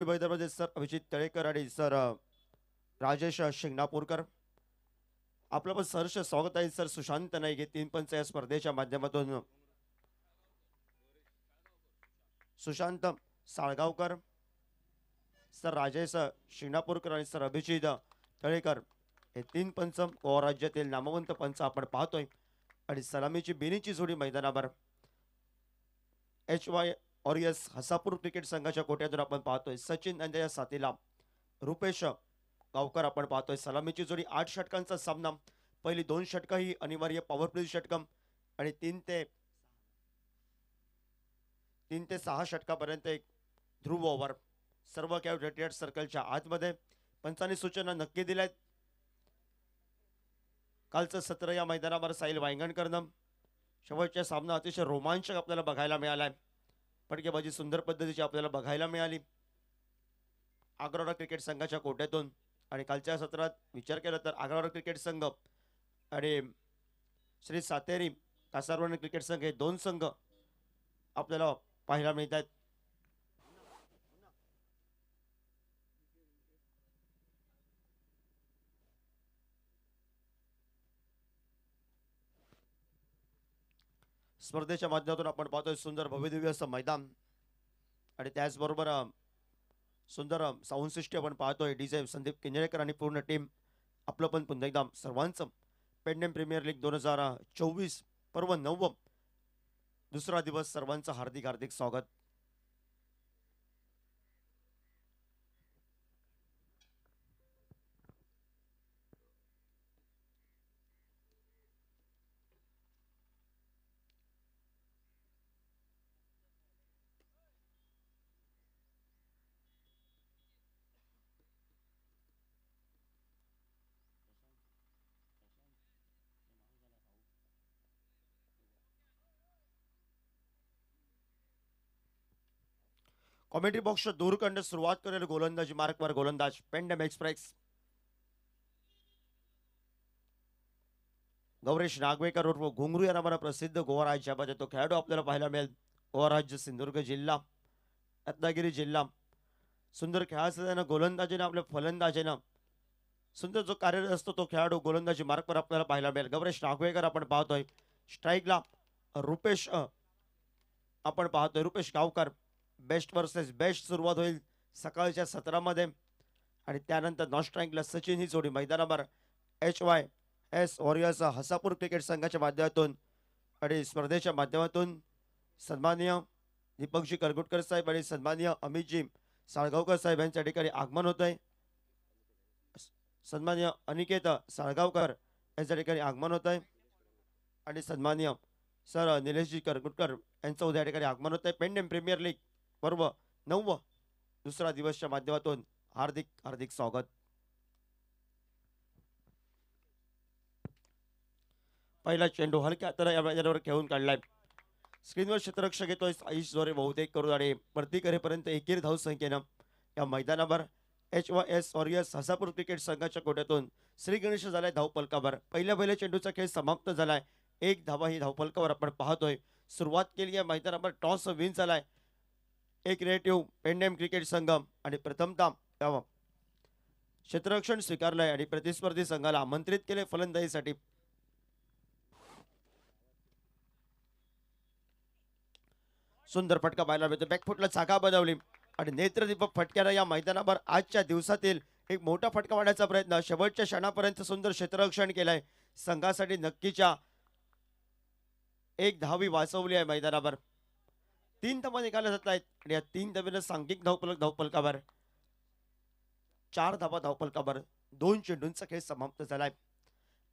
विभागामध्ये सर अभिजित तळेकर आणि सर राजेश शिंगणापूरकर आपलं पण सहर्ष स्वागत आहे सर सुशांत नाईक तीन पंच या स्पर्धेच्या माध्यमातून सुशांत साळगावकर सर राजेश शिंगणापूरकर आणि सर अभिजित तळेकर हे तीन पंच गोवा राज्यातील नामवंत पंच आपण पाहतोय आणि सलामीची बिनीची जोडी मैदानावर एच वाय और हसापूर क्रिकेट संघाच्या कोट्यातून आपण पाहतोय सचिन आणि त्याच्या साथीला रुपेश गावकर आपण पाहतोय सलामीची जोडी आठ षटकांचा सामना पहिली दोन षटकं ही अनिवार्य पॉवर प्ले षटकम आणि तीन ते तीन ते सहा षटकापर्यंत एक ध्रुव ओव्हर सर्व कॅव रेटेड सर्कलच्या आतमध्ये पंचांनी सूचना नक्की दिल्या आहेत कालचं सत्र या मैदानावर साहिल वायंगणकरनं शेवटचा सामना अतिशय रोमांचक आपल्याला बघायला मिळाला आहे फटकेबाजी सुंदर पद्धतीची आपल्याला बघायला मिळाली आग्रोरा क्रिकेट संघाच्या कोट्यातून आणि कालच्या सत्रात विचार केला तर आग्रवाडा क्रिकेट संघ आणि श्री सातेरी कासारवण क्रिकेट संघ हे दोन संघ आपल्याला पाहायला मिळत आहेत स्पर्धेच्या माध्यमातून आपण पाहतोय सुंदर भव्यदिव्य असं मैदान आणि त्याचबरोबर सुंदर सिस्टी आपण पाहतोय डी जे संदीप किंजरेकर आणि पूर्ण टीम आपलं पण पुन्हा एकदा सर्वांचं पेंडेम प्रीमियर लीग दोन हजार चोवीस पर्व नव्वम दुसरा दिवस सर्वांचं हार्दिक हार्दिक स्वागत कॉमेंट्री बॉक्सच्या दूर શરૂઆત सुरुवात करेल गोलंदाजी मार्गवर गोलंदाज पेंडम एक्सप्रेस गौरेश नागवेकर उर्फ घुंगरू या प्रसिद्ध गोवा राज्यामध्ये तो खेळाडू आपल्याला पाहायला मिळेल गोवा राज्य सिंधुदुर्ग जिल्हा रत्नागिरी जिल्हा सुंदर खेळाचं त्यानं गोलंदाजीनं आपल्या फलंदाजीनं सुंदर जो कार्यरत असतो तो खेळाडू गोलंदाजी मार्गवर आपल्याला पाहायला मिळेल गौरेश नागवेकर आपण पाहतोय स्ट्राईकला रुपेश आपण पाहतोय रुपेश गावकर बेस्ट वर्सेस बेस्ट सुरुवात होईल सकाळच्या सत्रामध्ये आणि त्यानंतर नॉन स्ट्राईकला सचिन ही जोडी मैदानावर H Y S warriors Hasapur cricket संघाच्या माध्यमातून आणि स्पर्धेच्या माध्यमातून सन्मान्य दीपकजी करगुटकर साहेब आणि सन्मानिय अमितजी साळगावकर साहेब यांच्या ठिकाणी आगमन होत आहे सन्मान्य अनिकेत साळगावकर यांच्या ठिकाणी आगमन होत आहे आणि सन्मान्य सर निलेशजी करगुटकर यांचं उद्या ठिकाणी आगमन होत आहे पेंडेम प्रीमियर लीग पर्व नव्व दुसरा दिवसच्या माध्यमातून हार्दिक हार्दिक स्वागत पहिला चेंडू हलक्या तर या मैदानावर खेळून काढलाय स्क्रीनवर क्षेत्ररक्षक घेतोय आयुष द्वारे बहुतेक करून आणि प्रतिकरेपर्यंत करेपर्यंत एकेरी धाव संख्येनं या मैदानावर H Y S warriors Hasapur cricket संघाच्या कोट्यातून श्री गणेश झालाय धावपलकावर पहिल्या पहिल्या चेंडूचा खेळ समाप्त झालाय एक धावा ही धावपलकावर आपण पाहतोय सुरुवात केली या मैदानावर टॉस विन झालाय एक रेटिव्ह पेंडेम क्रिकेट संगम आणि प्रथमतम क्षेत्ररक्षण स्वीकारलंय आणि प्रतिस्पर्धी संघाला आमंत्रित केले फलंदाजीसाठी सुंदर फटका पाहायला मिळतो बॅकफुटला चाका बदलली आणि नेत्रदीपक फटक्यानं या मैदानावर आजच्या दिवसातील एक मोठा फटका वाढण्याचा प्रयत्न शेवटच्या क्षणापर्यंत सुंदर क्षेत्ररक्षण केलाय संघासाठी नक्कीच्या एक धावी वाचवली आहे मैदानावर तीन धावा निकाल जात आहेत आणि या तीन धाब्यानं सांघिक धावपलक धावपलकावर चार धावा धावपलकावर दोन चेंडूंचा खेळ समाप्त झालाय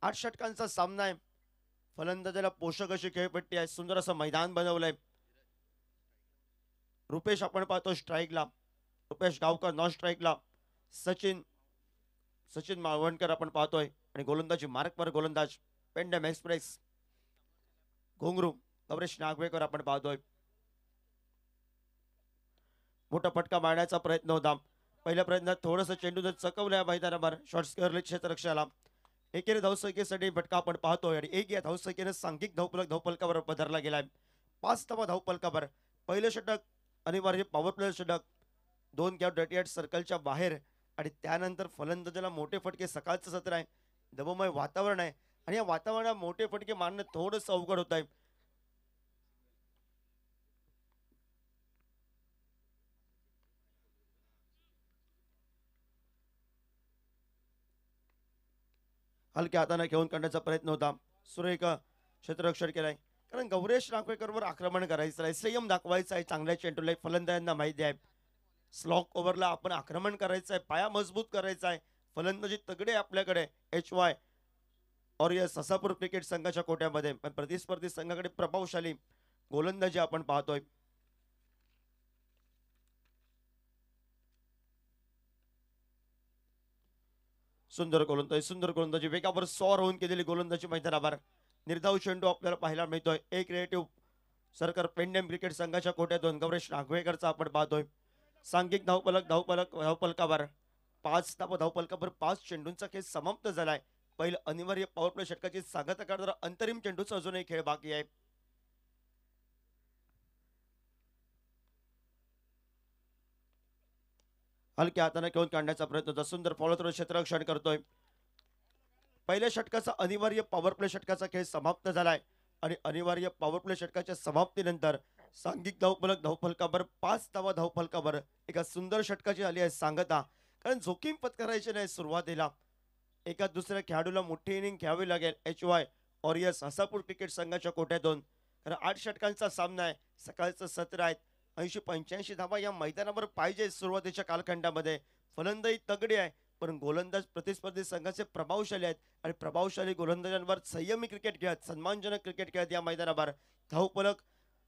आठ षटकांचा सामना आहे फलंदाजाला पोषक अशी खेळपट्टी आहे सुंदर असं मैदान बनवलंय रुपेश आपण पाहतो स्ट्राईकला रुपेश गावकर नॉन स्ट्राईकला सचिन सचिन माळवणकर आपण पाहतोय आणि गोलंदाजी मार्कवर गोलंदाज पेंडम एक्सप्रेस घोंगरू कवरेश नागवेकर आपण पाहतोय मोठा फटका मारण्याचा प्रयत्न होता पहिल्या प्रयत्नात थोडंसं चेंडूनं चकवल्या मैदानावर शॉर्ट्स क्षेत्रक्षाला एकेरी धावसंख्येसाठी फटका आपण पाहतोय आणि एक या धावसंख्येने सांघिक धावपलक धावपलकावर पधरला गेलाय पाच तमा धावपलकावर पहिलं षटक अनिवार्य पॉवर प्ले षटक दोन डटी डटियाट सर्कलच्या बाहेर आणि त्यानंतर फलंदाजाला मोठे फटके सकाळचं सत्र आहे दबमय वातावरण आहे आणि या वातावरणात मोठे फटके मारणं थोडंसं अवघड होत आहे हलक्या हाताने घेऊन करण्याचा प्रयत्न होता सुरेख क्षेत्ररक्षण केलं कारण गौरेश रांगवेकरवर आक्रमण करायचं आहे संयम दाखवायचा आहे चांगल्या चेंडूला फलंदाजांना माहिती आहे स्लॉक ओव्हरला आपण आक्रमण करायचं आहे पाया मजबूत करायचा आहे फलंदाजी तगडे आपल्याकडे H Y warriors Sasapur cricket संघाच्या कोट्यामध्ये पण प्रतिस्पर्धी संघाकडे प्रभावशाली गोलंदाजी आपण पाहतोय सुंदर गोलंदाज सुंदर गोलंदाजी वेगावर सॉर होऊन केलेली गोलंदाजी मैदानावर निर्धाव चेंडू आपल्याला पाहायला मिळतोय एक क्रिएटिव्ह सरकार पेंडेम क्रिकेट संघाच्या कोट्यातून गौरेश नागवेकरचा आपण पाहतोय सांघिक धावपलक धावपलक धावपलकावर पाच धाव धावपलकावर पाच चेंडूंचा खेळ समाप्त झालाय पहिलं अनिवार्य पॉवर प्ले षटकाची सांगता करणारा अंतरिम चेंडूचा अजूनही खेळ बाकी आहे हलक्या हाताने घेऊन काढण्याचा प्रयत्न होता सुंदर क्षेत्ररक्षण करतोय पहिल्या षटकाचा अनिवार्य पॉवर प्ले षटकाचा खेळ समाप्त झालाय आणि अनिवार्य पॉवर प्ले षटकाच्या समाप्तीनंतर सांघिक धावफलक धावफलकावर पाच धावा धावफलकावर एका सुंदर षटकाची आली आहे सांगता कारण जोखीम पत्करायची नाही सुरुवातीला एका दुसऱ्या खेळाडूला मोठी इनिंग घ्यावी लागेल H Y warriors Hasapur cricket संघाच्या कोट्यातून कारण आठ षटकांचा सामना आहे सकाळचं सत्र आहे ऐंशी पंच्याऐंशी धावा या मैदानावर पाहिजे सुरुवातीच्या कालखंडामध्ये फलंदाजी तगडी आहे पण गोलंदाज प्रतिस्पर्धी संघाचे प्रभावशाली आहेत आणि प्रभावशाली गोलंदाजांवर संयमी क्रिकेट खेळत सन्मानजनक क्रिकेट खेळत या मैदानावर धावपलक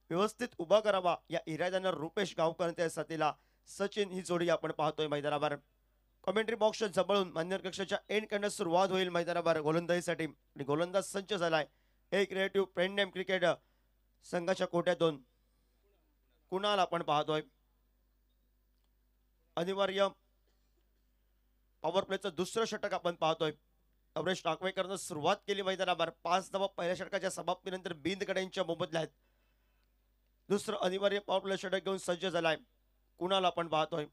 व्यवस्थित उभा करावा या इराद्यानं रुपेश गावकरांच्या साथीला सचिन ही जोडी आपण पाहतोय मैदानावर कमेंट्री बॉक्स जबळून मान्य कक्षाच्या एंड करण्यास सुरुवात होईल मैदानावर गोलंदाजीसाठी आणि गोलंदाज संच झालाय एक क्रिएटिव्ह फ्रेंड नेम क्रिकेट संघाच्या कोट्यातून कुणाला आपण पाहतोय अनिवार्य पॉवर प्लेचं दुसरं षटक आपण पाहतोय अमरेश टाकवेकरनं सुरुवात केली मैदानावर पाच धावा पहिल्या षटकाच्या समाप्तीनंतर बिंद कड्यांच्या मोबदल्या आहेत दुसरं अनिवार्य पॉवर प्ले षटक घेऊन सज्ज झालाय कुणाला आपण पाहतोय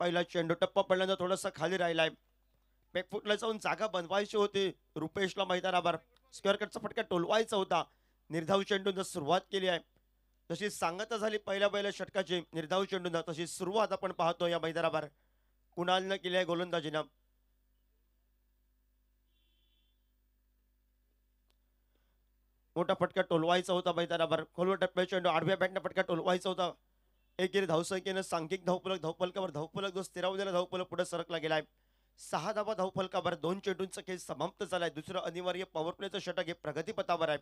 पहिला चेंडू टप्पा पडल्यानंतर थोडासा खाली राहिलाय बॅकफुटला जाऊन जागा बनवायची होती रुपेशला मैदानावर स्क्वेअर कटचा फटका टोलवायचा होता निर्धाव चेंडून सुरुवात केली आहे जशी सांगता झाली पहिल्या पहिल्या षटकाची निर्धाव चेंडून तशी सुरुवात आपण पाहतो या मैदानावर कुणालनं केली आहे गोलंदाजीनं मोठा फटका टोलवायचा होता मैदानावर खोलवर टप्प्या चेंडू आडव्या बॅटनं फटका टोलवायचा होता एकेरी धावसंख्येनं सांघिक धावपलक धावपलकावर धावपलक जो स्थिरावलेला धावपलक पुढे सरकला गेलाय सहा धावा धावफलकावर दोन चेंडूंचं खेळ समाप्त झालाय दुसरं अनिवार्य पॉवर प्लेचं षटक हे प्रगतीपथावर आहे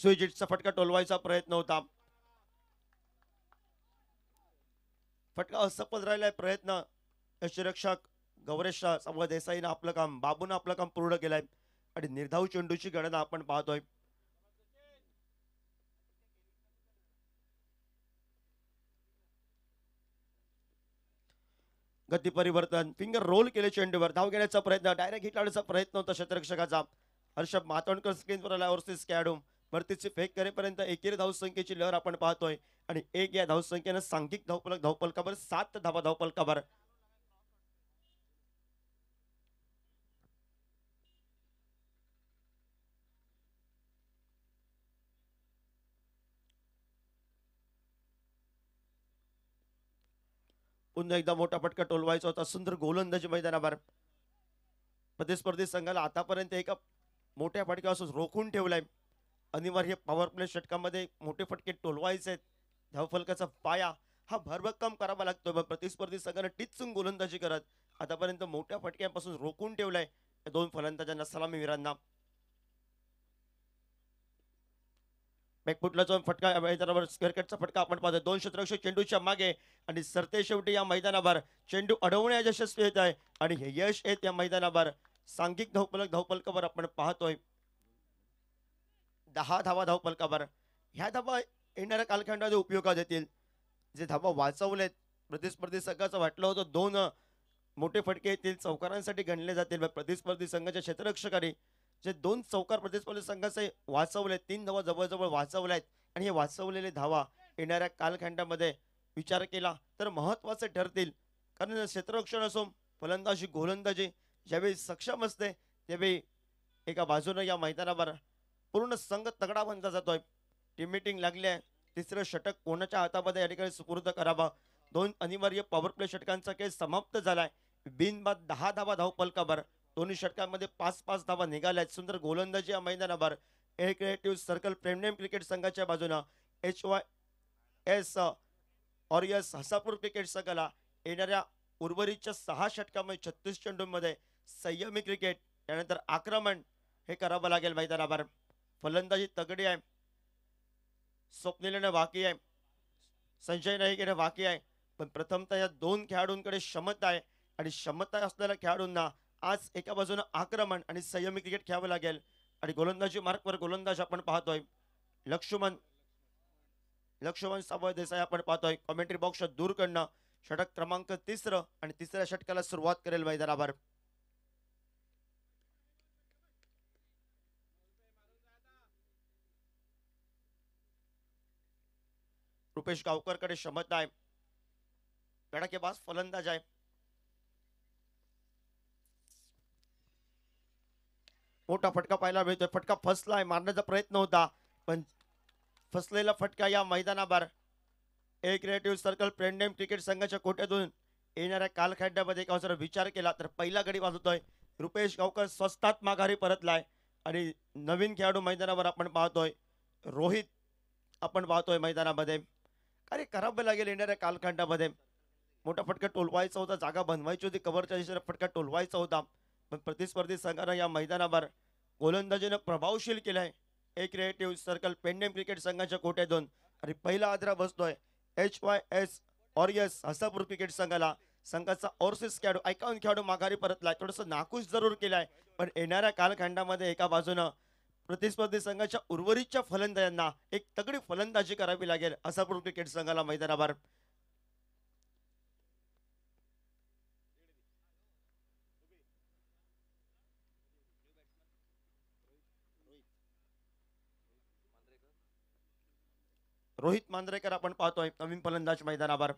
स्विजिटचा फटका टोलवायचा प्रयत्न होता फटका असफल राहिलाय प्रयत्न यशरक्षक गौरेश समूह देसाईनं आपलं काम बाबून आपलं काम पूर्ण केलंय आणि निर्धाव चेंडूची गणना आपण पाहतोय गती परिवर्तन फिंगर रोल केले चेंडूवर धाव घेण्याचा प्रयत्न डायरेक्ट हिट प्रयत्न होता क्षेत्ररक्षकाचा हर्षभ मातोंडकर स्क्रीनवर आला ओव्हरसीज खेळाडू भरतीची फेक करेपर्यंत एकेरी धावसंख्येची लहर आपण पाहतोय आणि एक या धावसंख्येनं सांघिक धावपलक धावपलकावर सात धावा धावपलकावर पुन्हा एकदा मोठा फटका टोलवायचा होता सुंदर गोलंदाजी मैदानावर प्रतिस्पर्धी संघाला आतापर्यंत एका मोठ्या फटक्यापासून रोखून ठेवलाय अनिवार्य पॉवर प्ले षटकामध्ये मोठे फटके टोलवायचे आहेत धावफलकाचा पाया हा भरभक्कम करावा लागतोय मग प्रतिस्पर्धी संघाने टिचून गोलंदाजी करत आतापर्यंत मोठ्या फटक्यापासून रोखून ठेवलाय दोन फलंदाजांना सलामीवीरांना बॅकफुटला जाऊन फटका मैदानावर स्क्वेअर कटचा फटका आपण पाहतोय दोन शतरक्ष चेंडूच्या मागे आणि सरते शेवटी या मैदानावर चेंडू अडवण्या यशस्वी येत आहे आणि हे यश येत या मैदानावर सांघिक धावपलक धावपलकावर आपण पाहतोय दहा धावा धावपलकावर ह्या धावा येणाऱ्या कालखंडामध्ये उपयोगात येतील जे धावा वाचवलेत प्रतिस्पर्धी संघाचं वाटलं होतं दोन मोठे फटके येतील चौकारांसाठी गणले जातील प्रतिस्पर्धी संघाच्या क्षेत्ररक्षकाने जे दोन चौकार प्रदेश पोलीस संघाचे वाचवले तीन धावा जवळजवळ वाचवले आहेत आणि हे वाचवलेले धावा येणाऱ्या कालखंडामध्ये विचार केला तर महत्वाचे ठरतील कारण क्षेत्ररक्षण असो फलंदाजी गोलंदाजी ज्यावेळी सक्षम असते त्यावेळी एका बाजूनं या मैदानावर पूर्ण संघ तगडा बनता जातोय टीम मिटिंग लागली आहे तिसरं षटक कोणाच्या हातामध्ये या ठिकाणी सुपूर्द करावा दोन अनिवार्य पॉवर प्ले षटकांचा खेळ समाप्त झालाय बिनबाद दहा धावा धाव दोन्ही षटकांमध्ये पाच पाच धावा निघाल्या आहेत सुंदर गोलंदाजी या मैदानावर A creative circle Pernem cricket संघाच्या बाजूनं H Y S warriors Hasapur cricket संघाला येणाऱ्या उर्वरितच्या सहा षटकामध्ये छत्तीस चेंडूंमध्ये संयमी क्रिकेट त्यानंतर आक्रमण हे करावं लागेल मैदानावर फलंदाजी तगडी आहे स्वप्निलेनं बाकी आहे संजय नाईक बाकी आहे पण प्रथमतः या दोन खेळाडूंकडे क्षमता आहे आणि क्षमता असलेल्या खेळाडूंना आज एका बाजूने आक्रमण आणि संयमी क्रिकेट खेळावं लागेल आणि गोलंदाजी मार्गवर गोलंदाज आपण पाहतोय लक्ष्मण लक्ष्मण सावळ देसाई आपण पाहतोय कॉमेंट्री बॉक्स दूर करणं षटक क्रमांक तिसरं आणि तिसऱ्या षटकाला सुरुवात करेल मैदानावर रुपेश गावकर कडे क्षमता आहे कडाकेबाज फलंदाज आहे मोठा फटका पाहायला मिळतोय फटका फसलाय मारण्याचा प्रयत्न होता पण फसलेला फटका या मैदानावर A creative circle Pernem cricket संघाच्या कोट्यातून येणाऱ्या कालखंडामध्ये एका विचार केला तर पहिला गडी वाजवतोय रुपेश गावकर स्वस्तात माघारी परतलाय आणि नवीन खेळाडू मैदानावर आपण पाहतोय रोहित आपण पाहतोय मैदानामध्ये अरे करावं लागेल येणाऱ्या कालखंडामध्ये मोठा फटका टोलवायचा होता जागा बनवायची होती कवरच्या दिशेला फटका टोलवायचा होता प्रतिस्पर्धी संघानं या मैदानावर गोलंदाजीनं प्रभावशील केलाय आहे एक क्रिएटिव्ह सर्कल पेंडेम क्रिकेट संघाच्या कोट्यातून दोन आणि पहिला आदरा बसतोय H Y S warriors Hasapur cricket संघाला संघाचा ओव्हरसीज खेळाडू ऐकावून खेळाडू माघारी परतलाय थोडस नाकूश जरूर केलाय पण येणाऱ्या कालखंडामध्ये एका बाजूनं प्रतिस्पर्धी संघाच्या उर्वरितच्या फलंदाजांना एक तगडी फलंदाजी करावी लागेल हसापूर क्रिकेट संघाला मैदानावर रोहित मांद्रेकर आपण पाहतोय नवीन फलंदाज मैदानावर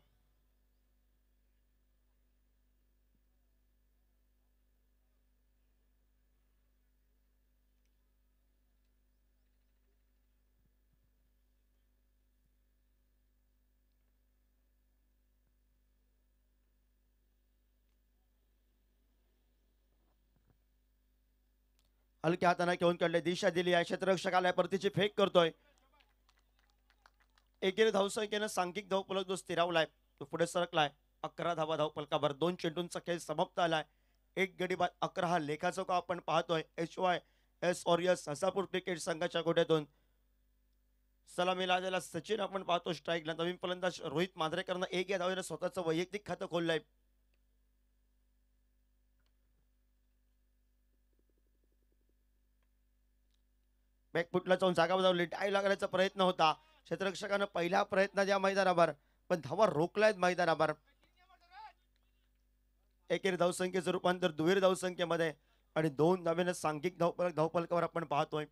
हलक्या हाताने घेऊन काढले दिशा दिली आहे क्षेत्ररक्षकाला परतीची फेक करतोय एकेरी धावसंख्येनं सांघिक धावपलक जो स्थिरावलाय तो पुढे सरकलाय अकरा धावा धावपलकावर दोन चेंडूंचा खेळ समाप्त आलाय एक गडी बाद अकरा हा का आपण पाहतोय H Y S warriors Hasapur cricket संघाच्या गोट्यातून सलामीला आलेला सचिन आपण पाहतो स्ट्राईकला नवीन फलंदाज रोहित मांद्रेकरनं एक या धावेनं स्वतःचं वैयक्तिक खातं खोललंय बॅकफुटला जाऊन जागा बजावली डाय लागण्याचा प्रयत्न होता क्षेत्ररक्षकानं पहिला प्रयत्न द्या मैदानावर पण धावा रोखलायत मैदानावर एकेरी धावसंख्येचं रूपांतर दुहेरी धावसंख्येमध्ये आणि दोन धावेनं सांघिक धावपल धावपलकावर आपण पाहतोय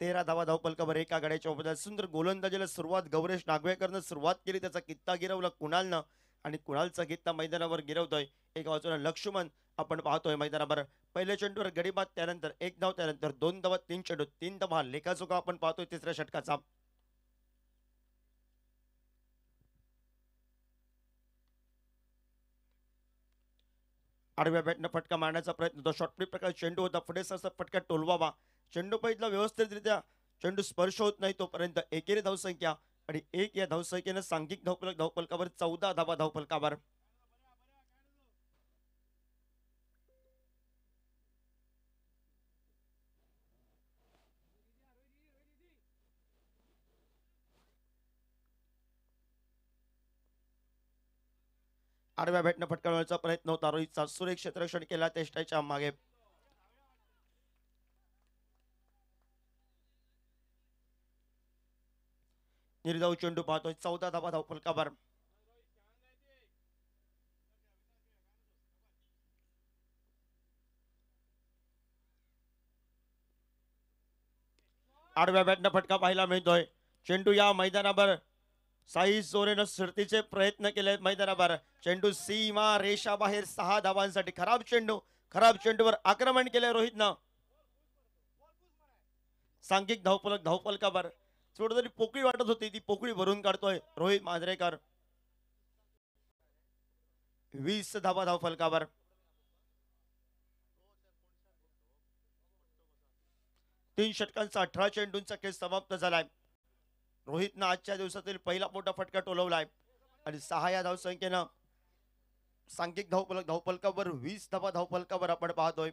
तेरा धावा धावपलकावर एका गाड्याच्या उपदार सुंदर गोलंदाजीला सुरुवात गौरेश नागवेकरनं सुरुवात केली त्याचा कित्ता गिरवला कुणालनं आणि कुणालचा कित्ता मैदानावर गिरवतोय एका बाजूला लक्ष्मण आपण पाहतोय मैदानावर पहिल्या चेंडूवर बाद त्यानंतर एक धाव त्यानंतर दोन धावा तीन चेंडू तीन धावा लेखाचुका आपण पाहतोय तिसऱ्या षटकाचा आडव्या बॅटनं फटका मारण्याचा प्रयत्न होता शॉर्टप्ले प्रकार चेंडू होता पुढे सरसा फटका टोलवावा चेंडू पहिला व्यवस्थितरित्या चेंडू स्पर्श होत नाही तोपर्यंत एकेरी धावसंख्या आणि एक या धावसंख्येनं सांघिक धावपल धावपलकावर चौदा धावा धावपलकावर आडव्या भेटणं फटकावण्याचा प्रयत्न होता रोहितचा सुरेख क्षेत्ररक्षण केला तेष्टाच्या मागे निर्धाव चेंडू पाहतोय चौदा धावा धाव फलकाबार आडव्या बॅटनं फटका पाहायला मिळतोय चेंडू या मैदानावर साई जोरेनं सुरतीचे प्रयत्न केले मैदानावर चेंडू सीमा रेषा बाहेर सहा धावांसाठी खराब चेंडू खराब चेंडूवर आक्रमण केले रोहितनं सांघिक धावपलक धावपलकावर तरी पोकळी वाटत होती ती पोकळी भरून काढतोय रोहित मांजरेकर वीस धावा धावफलकावर तीन षटकांचा अठरा चेंडूंचा खेळ समाप्त झालाय रोहितनं आजच्या दिवसातील पहिला मोठा फटका टोलवलाय आणि सहा या धावसंख्येनं सांख्यिक धावफलक धावपलकावर वीस धावा धावपलकावर आपण पाहतोय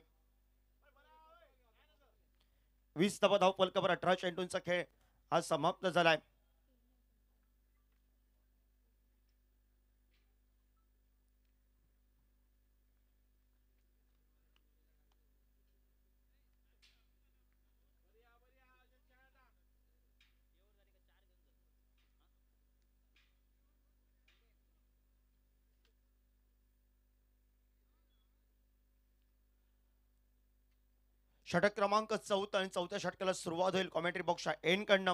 वीस धावा धावपलकावर अठरा चेंडूंचा खेळ हा समाप्त झालाय षटक क्रमांक चौथा आणि चौथ्या षटकाला सुरुवात होईल कॉमेंट्री बॉक्सच्या एनकडनं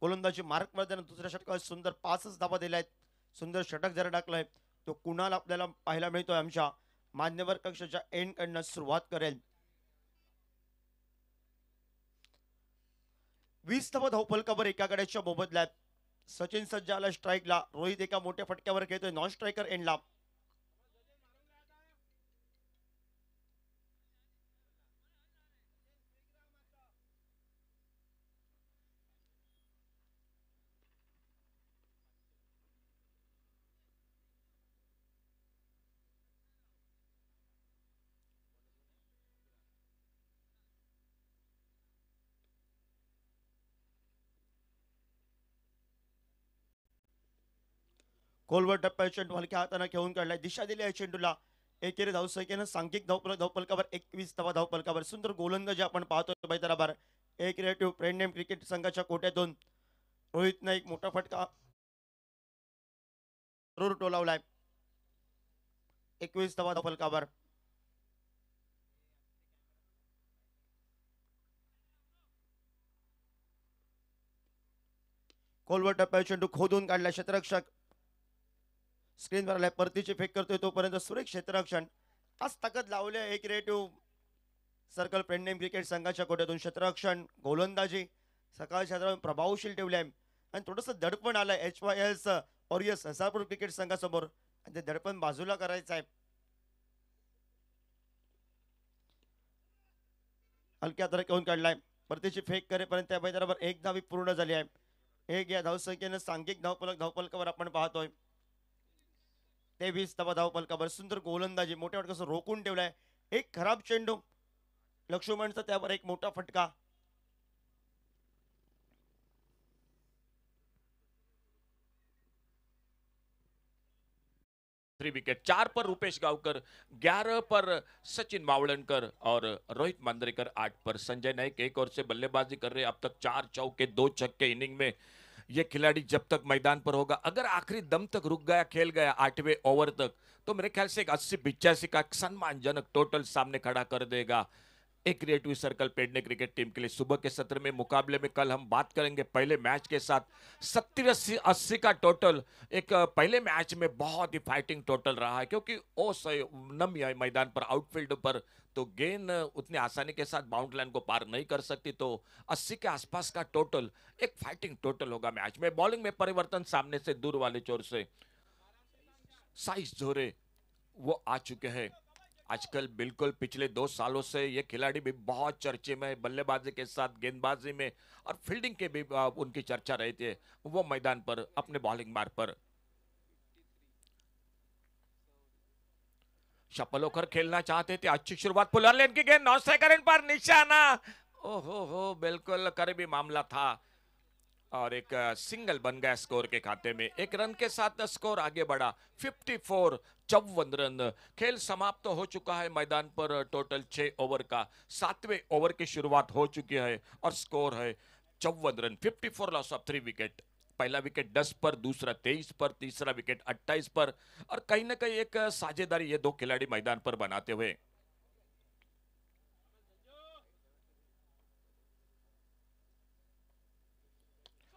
गोलंदाजी मार्कवर्धन दुसऱ्या षटकाला सुंदर पाचच धाबा दिल्या आहेत सुंदर षटक जरा टाकलाय तो कुणाल आपल्याला पाहायला मिळतोय आमच्या मान्यवर कक्षाच्या एनकडनं सुरुवात करेल वीस धावा धावफलकावर एका गड्याच्या मोबदल्यात सचिन सज्जाला स्ट्राईकला रोहित एका मोठ्या फटक्यावर खेळतोय नॉन स्ट्रायकर एंडला गोलवर टप्प्या चेंडू हलक्या हाताने घेऊन काढलाय दिशा दिली आहे चेंडूला एकेरी धावसंख्येनं सांघिक धावपल धावपलकावर एकवीस धावा धावपलकावर सुंदर गोलंदाजी आपण पाहतो बैतराबार एक क्रिएटिव्ह प्रेम क्रिकेट संघाच्या कोट्यातून रोहित एक मोठा फटका जरूर टोलावलाय एकवीस धावा धावपलकावर कोलवर टप्प्या चेंडू खोदून काढला क्षेत्ररक्षक स्क्रीनवर आलाय परतीची फेक करतोय तोपर्यंत सुरेख क्षेत्ररक्षण आज ताकद लावली आहे क्रिएटिव्ह सर्कल फ्रेंड क्रिकेट संघाच्या कोट्यातून क्षेत्ररक्षण गोलंदाजी सकाळ क्षेत्रावर प्रभावशील ठेवले आहे आणि थोडंसं दडपण आलं H Y S warriors Hasapur cricket संघासमोर आणि ते दडपण बाजूला करायचं आहे हलक्या तर घेऊन काढलाय परतीची फेक करेपर्यंत त्या मैदानावर एक धावी पूर्ण झाली आहे एक या धावसंख्येनं सांघिक धावपलक धावपलकावर आपण पाहतोय तेवीस तबा धाव पालकावर सुंदर गोलंदाजी मोठ्या फटकासह रोखून ठेवलाय एक खराब चेंडू लक्ष्मणचा एक मोठा फटका थ्री विकेट चार पर रूपेश गावकर ग्यारह पर सचिन मावड़नकर और रोहित मांद्रेकर आठ पर संजय नायक एक और से बल्लेबाजी कर रहे अब तक चार चौके दो छक्के इनिंग में ये खिलाड़ी जब तक मैदान पर होगा अगर आखिरी दम तक रुक गया खेल गया आठवें ओवर तक तो मेरे ख्याल से एक अस्सी पिचासी का सम्मानजनक टोटल सामने खड़ा कर देगा एक creative circle Pernem cricket team के लिए सुबह के सत्र में मुकाबले में कल हम बात करेंगे पहले मैच के साथ सत्तर अस्सी अस्सी का टोटल एक पहले मैच में बहुत ही फाइटिंग टोटल रहा है क्योंकि ओ नम्य मैदान पर आउटफील्ड पर तो गेंद उतनी आसानी के साथ बाउंड लाइन को पार नहीं कर सकती तो 80 के आसपास का टोटल एक फाइटिंग टोटल होगा मैच में बॉलिंग में परिवर्तन सामने से दूर वाले चोर से साइज जोरे वो आ चुके हैं आजकल बिल्कुल पिछले दो सालों से ये खिलाड़ी भी बहुत चर्चे में बल्लेबाजी के साथ गेंदबाजी में और फील्डिंग के भी उनकी चर्चा रहती है वो मैदान पर अपने बॉलिंग मार पर शपल होकर खेलना चाहते थे अच्छी शुरुआत पुलर लेन की गेंद नौ सेकंड पर निशाना ओहो हो बिल्कुल करीबी मामला था और एक सिंगल बन गया स्कोर के खाते में एक रन के साथ स्कोर आगे बढ़ा 54 चौवन रन खेल समाप्त तो हो चुका है मैदान पर टोटल छः ओवर का सातवें ओवर की शुरुआत हो चुकी है और स्कोर है चौवन run 54 loss of three wicket पहला विकेट 10 पर दूसरा 23 पर तीसरा विकेट 28 पर और कहीं ना कहीं एक साझेदारी ये दो खिलाड़ी मैदान पर बनाते हुए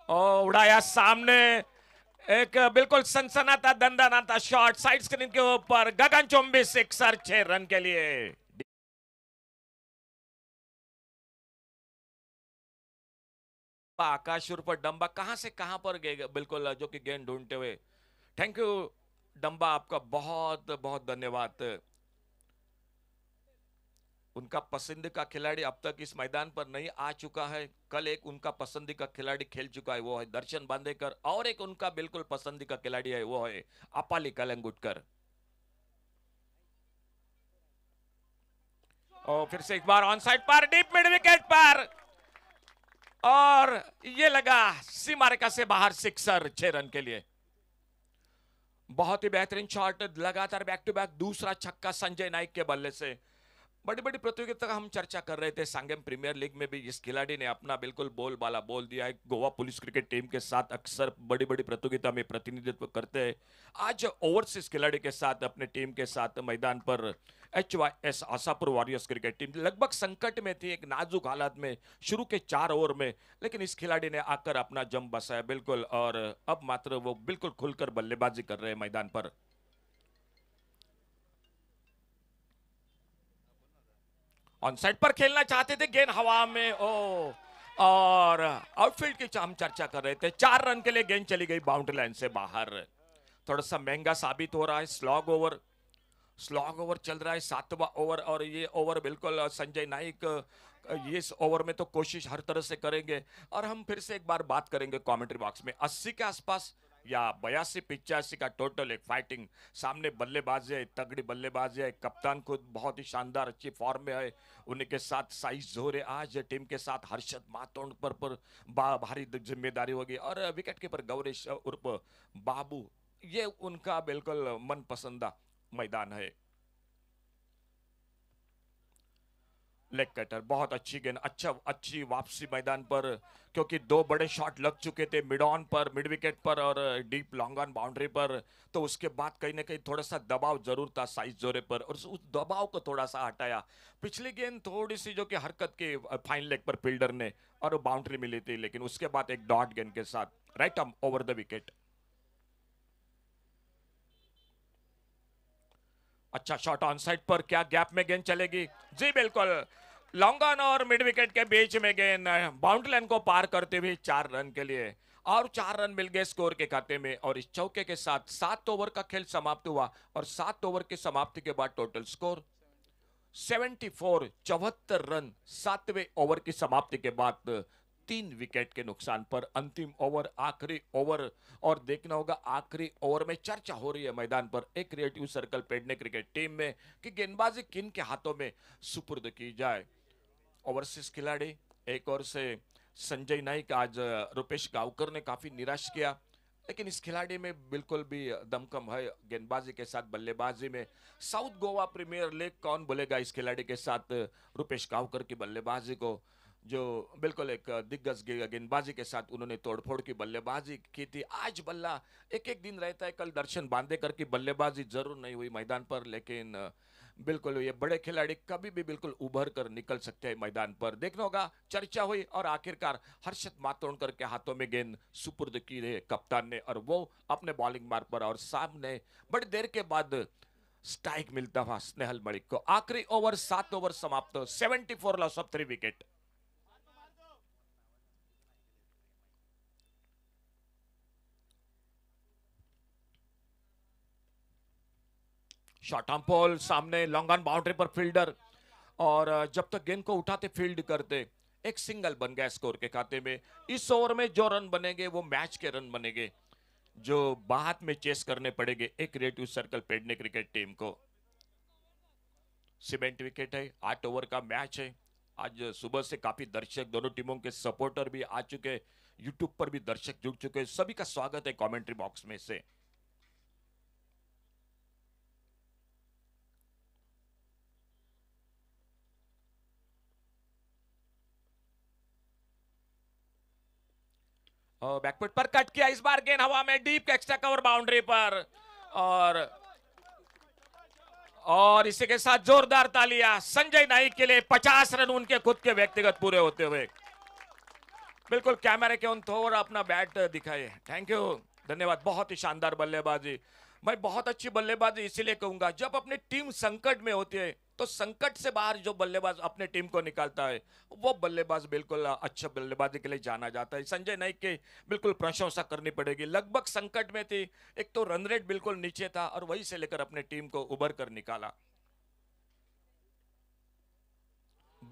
और उड़ाया सामने एक बिल्कुल सनसनाता दंदनाता शॉट साइड स्क्रीन के ऊपर गगन चौबीस एक सर छह रन के लिए आकाश पर डम्बा कहां से कहां पर गए बिल्कुल जो कि गेंद ढूंढते हुए थैंक यू डम्बा आपका बहुत बहुत धन्यवाद उनका पसंद का खिलाड़ी अब तक इस मैदान पर नहीं आ चुका है कल एक उनका पसंद का खिलाड़ी खेल चुका है वो है दर्शन बांदेकर और एक उनका बिल्कुल पसंद का खिलाड़ी है वो है अपाली कलंगुटकर और फिर से एक बार ऑन साइड पर डीप मिड विकेट पर और ये लगा सीमारेखा से बाहर सिक्सर छह रन के लिए बहुत ही बेहतरीन शॉट लगातार बैक टू बैक दूसरा छक्का संजय नाइक के बल्ले से बड़ी बड़ी प्रतियोगिता का हम चर्चा कर रहे थे सांगम प्रीमियर लीग में भी इस खिलाड़ी ने अपना बिल्कुल बोल बाला बोल दिया है गोवा पुलिस क्रिकेट टीम के साथ अक्सर बड़ी बड़ी प्रतियोगिता में प्रतिनिधित्व करते हैं आज ओवरसीज खिलाड़ी के साथ अपने टीम के साथ मैदान पर H Y S Ashapur warriors cricket team लगभग संकट में थी एक नाजुक हालात में शुरू के चार ओवर में लेकिन इस खिलाड़ी ने आकर अपना जम बसाया बिल्कुल और अब मात्र वो बिल्कुल खुलकर बल्लेबाजी कर रहे हैं मैदान पर ऑन साइड पर खेलना चाहते थे गेंद हवा में ओ और आउटफील्ड की हम चर्चा कर रहे थे चार रन के लिए गेंद चली गई बाउंड्री लाइन से बाहर थोड़ा सा महंगा साबित हो रहा है स्लॉग ओवर स्लॉग ओवर चल रहा है सातवा ओवर और ये ओवर बिल्कुल संजय नाइक ये इस ओवर में तो कोशिश हर तरह से करेंगे और हम फिर से एक बार बात करेंगे कमेंट्री बॉक्स में अस्सी के आसपास या बयासी पिचासी का टोटल एक फाइटिंग सामने बल्लेबाज है तगड़ी बल्लेबाज है कप्तान खुद बहुत ही शानदार अच्छी फॉर्म में है उनके साथ साइज जोर है आज टीम के साथ हर्षद मातोंड पर पर भारी जिम्मेदारी होगी और विकेट कीपर गौरेश उर्फ बाबू ये उनका बिल्कुल मनपसंदा मैदान है लेग कटर बहुत अच्छी गेंद अच्छा अच्छी वापसी मैदान पर क्योंकि दो बड़े शॉट लग चुके थे मिड ऑन पर मिड विकेट पर और डीप लॉन्ग ऑन बाउंड्री पर तो उसके बाद कहीं ना कहीं थोड़ा सा दबाव जरूर था साइज जोरे पर और उस दबाव को थोड़ा सा हटाया पिछली गेंद थोड़ी सी जो कि हरकत के फाइन लेग पर फील्डर ने और बाउंड्री मिली थी लेकिन उसके बाद एक डॉट गेंद के साथ right arm over the wicket अच्छा शॉट ऑन साइड पर क्या गैप में गेंद चलेगी जी बिल्कुल लॉन्गन और मिड विकेट के बीच में गेंद बाउंड्री लाइन को पार करते हुए चार रन के लिए और चार रन मिल गए स्कोर के खाते में और इस चौके के साथ सात ओवर का खेल समाप्त हुआ और सात ओवर के समाप्ति के बाद टोटल स्कोर 74 चौहत्तर रन सातवें ओवर की समाप्ति के बाद तीन विकेट के नुकसान पर अंतिम ओवर आखिरी ओवर और देखना होगा आखिरी ओवर में चर्चा हो रही है मैदान पर एक creative circle Pernem cricket team में कि गेंदबाजी किन के हाथों में सुपुर्द की जाए ओवरसीज खिलाड़ी एक और से संजय नाइक आज रुपेश गावकर ने काफ़ी निराश किया लेकिन इस खिलाड़ी में बिल्कुल भी दमकम है गेंदबाजी के साथ बल्लेबाजी में साउथ गोवा प्रीमियर लीग कौन बोलेगा इस खिलाड़ी के साथ रुपेश गावकर की बल्लेबाजी को जो बिल्कुल एक दिग्गज गेंदबाजी के साथ उन्होंने तोड़फोड़ की बल्लेबाजी की थी आज बल्ला एक एक दिन रहता है कल दर्शन बांदेकर की बल्लेबाजी जरूर नहीं हुई मैदान पर लेकिन बिल्कुल ये बड़े खिलाड़ी कभी भी बिल्कुल उभर कर निकल सकते हैं मैदान पर देखना होगा चर्चा हुई और आखिरकार हर्षद मातोंडकर के हाथों में गेंद सुपुर्द की रहे कप्तान ने और वो अपने बॉलिंग मार्ग पर और सामने बड़ी देर के बाद स्ट्राइक मिलता हुआ स्नेहल मलिक को आखिरी ओवर सात ओवर समाप्त seventy four loss of three wicket short arm ball सामने लॉन्ग ऑन बाउंड्री पर फील्डर और जब तक गेंद को उठाते फील्ड करते एक सिंगल बन गया स्कोर के खाते में इस ओवर में जो रन बनेंगे वो मैच के रन बनेंगे जो बाहत में चेस करने पड़ेंगे एक creative circle Pernem cricket team को सीमेंट विकेट है आठ ओवर का मैच है आज सुबह से काफी दर्शक दोनों टीमों के सपोर्टर भी आ चुके यूट्यूब पर भी दर्शक जुड़ चुके सभी का स्वागत है कॉमेंट्री बॉक्स में से और बैकफुट पर कट किया इस बार गेंद हवा में डीप एक्स्ट्रा कवर बाउंड्री पर और और इसी के साथ जोरदार तालियां संजय नाइक के लिए पचास रन उनके खुद के व्यक्तिगत पूरे होते हुए बिल्कुल कैमरे के उन थोड़ा अपना बैट दिखाई थैंक यू धन्यवाद बहुत ही शानदार बल्लेबाजी मैं बहुत अच्छी बल्लेबाजी इसीलिए कहूंगा जब अपनी टीम संकट में होती है तो संकट से बाहर जो बल्लेबाज अपने टीम को निकालता है वो बल्लेबाज बिल्कुल अच्छे बल्लेबाजी के लिए जाना जाता है संजय नाइक की बिल्कुल प्रशंसा करनी पड़ेगी लगभग संकट में थी एक तो रन रेट बिल्कुल नीचे था और वहीं से लेकर अपने टीम को उभर कर निकाला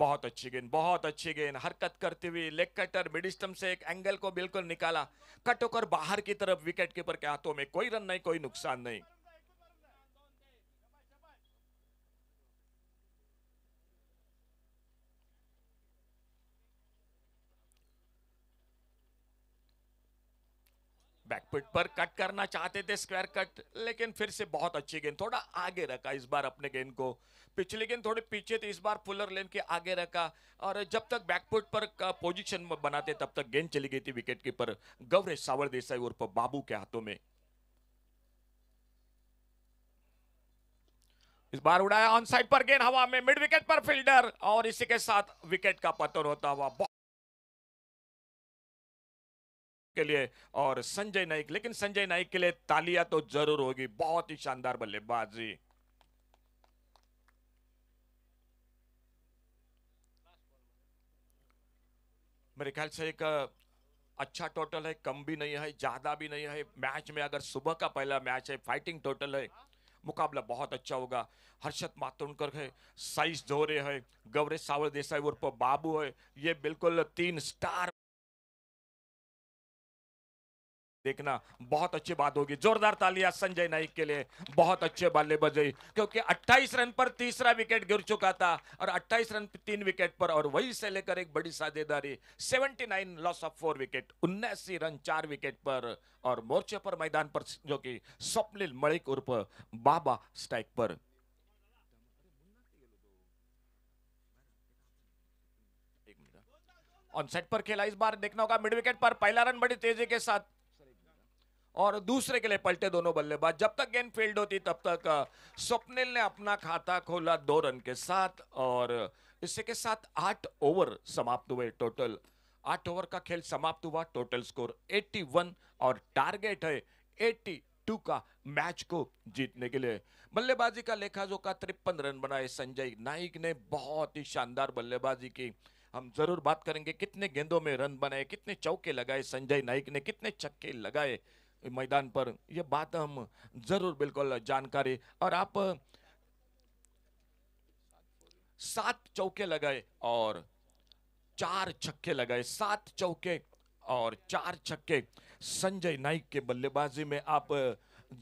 बहुत अच्छी गेंद बहुत अच्छी गेंद हरकत करती हुई लेग कटर मिड स्टम से एक एंगल को बिल्कुल निकाला कट होकर बाहर की तरफ विकेट कीपर के हाथों में कोई रन नहीं कोई नुकसान नहीं बैकपुट पर कट करना चाहते थे स्क्वायर कट लेकिन फिर से बहुत अच्छी गेंद थोड़ा आगे रखा इस बार अपने गेंद को पिछली गेंद थोड़ी पीछे थी इस बार फुलर लेन के आगे रखा और जब तक बैकपुट पर पोजीशन बनाते तब तक गेंद चली गई थी विकेट कीपर गौरेश सावर देसाई उर्फ बाबू के हाथों में इस बार उड़ाया ऑन साइड पर गेंद हवा में मिड विकेट पर फील्डर और इसी के साथ विकेट का पतन होता हुआ के लिए और संजय नाइक लेकिन संजय नाइक के लिए तालियां तो जरूर होगी बहुत ही शानदार बल्लेबाजी मेरे ख्याल से एक अच्छा टोटल है कम भी नहीं है ज्यादा भी नहीं है मैच में अगर सुबह का पहला मैच है फाइटिंग टोटल है मुकाबला बहुत अच्छा होगा हर्षद मातोंडकर है साइस धोरे है गौरे सावर देसाई उर्फ बाबू है ये बिल्कुल तीन स्टार देखना बहुत अच्छी बात होगी जोरदार तालियां संजय नाइक के लिए बहुत अच्छे बल्लेबाज है क्योंकि 28 रन पर तीसरा विकेट गिर चुका था और 28 रन तीन विकेट पर और वही से लेकर एक बड़ी साझेदारी 79 लॉस ऑफ फोर विकेट उन्नासी रन चार विकेट पर और मोर्चे पर मैदान पर जो कि स्वप्निल मलिक उर्फ बाबा स्ट्राइक पर ऑन सेट पर खेला इस बार देखना होगा मिड विकेट पर पहला रन बड़ी तेजी के साथ और दूसरे के लिए पलटे दोनों बल्लेबाज जब तक गेंद फील्ड होती तब तक स्वप्निल ने अपना खाता खोला दो रन के साथ और इससे के साथ आठ ओवर समाप्त हुए टोटल आठ ओवर का खेल समाप्त हुआ टोटल स्कोर 81 और टारगेट है 82 का मैच को जीतने के लिए बल्लेबाजी का लेखा जोखा तिरपन रन बनाए संजय नाइक ने बहुत ही शानदार बल्लेबाजी की हम जरूर बात करेंगे कितने गेंदों में रन बनाए कितने चौके लगाए संजय नाइक ने कितने छक्के लगाए मैदान पर यह बात हम जरूर बिल्कुल जानकारी और आप सात चौके लगाए और चार छक्के लगाए सात चौके और चार छक्के संजय नाइक के बल्लेबाजी में आप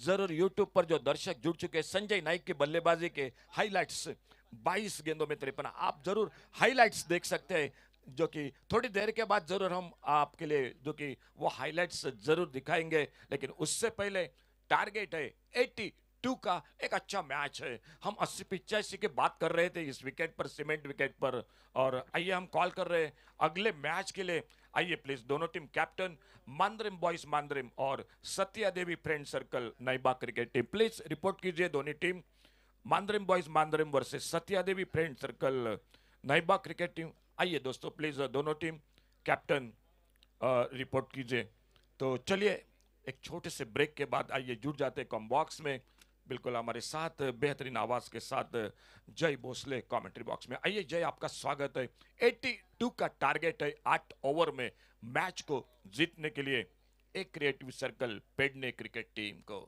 जरूर यूट्यूब पर जो दर्शक जुड़ चुके हैं संजय नाइक के बल्लेबाजी के हाइलाइट्स 22 गेंदों में तिरपना आप जरूर हाइलाइट्स देख सकते हैं जो कि थोड़ी देर के बाद ज़रूर हम आपके लिए जो कि वो हाइलाइट्स ज़रूर दिखाएंगे लेकिन उससे पहले टारगेट है एट्टी टू का एक अच्छा मैच है हम अस्सी पिचासी की बात कर रहे थे इस विकेट पर सीमेंट विकेट पर और आइए हम कॉल कर रहे हैं अगले मैच के लिए आइए प्लीज दोनों team captain Mandrem boys Mandrem और Satya Devi friend circle Naiba cricket team please report कीजिए दोनों team Mandrem boys Mandrem versus Satya Devi friend circle Naiba cricket team आइए दोस्तों प्लीज़ uh, दोनों टीम कैप्टन रिपोर्ट कीजिए तो चलिए एक छोटे से ब्रेक के बाद आइए जुड़ जाते कॉम बॉक्स में बिल्कुल हमारे साथ uh, बेहतरीन आवाज़ के साथ uh, जय भोसले कमेंट्री बॉक्स में आइए जय आपका स्वागत है 82 का टारगेट है आठ ओवर में मैच को जीतने के लिए एक creative circle Pernem cricket team को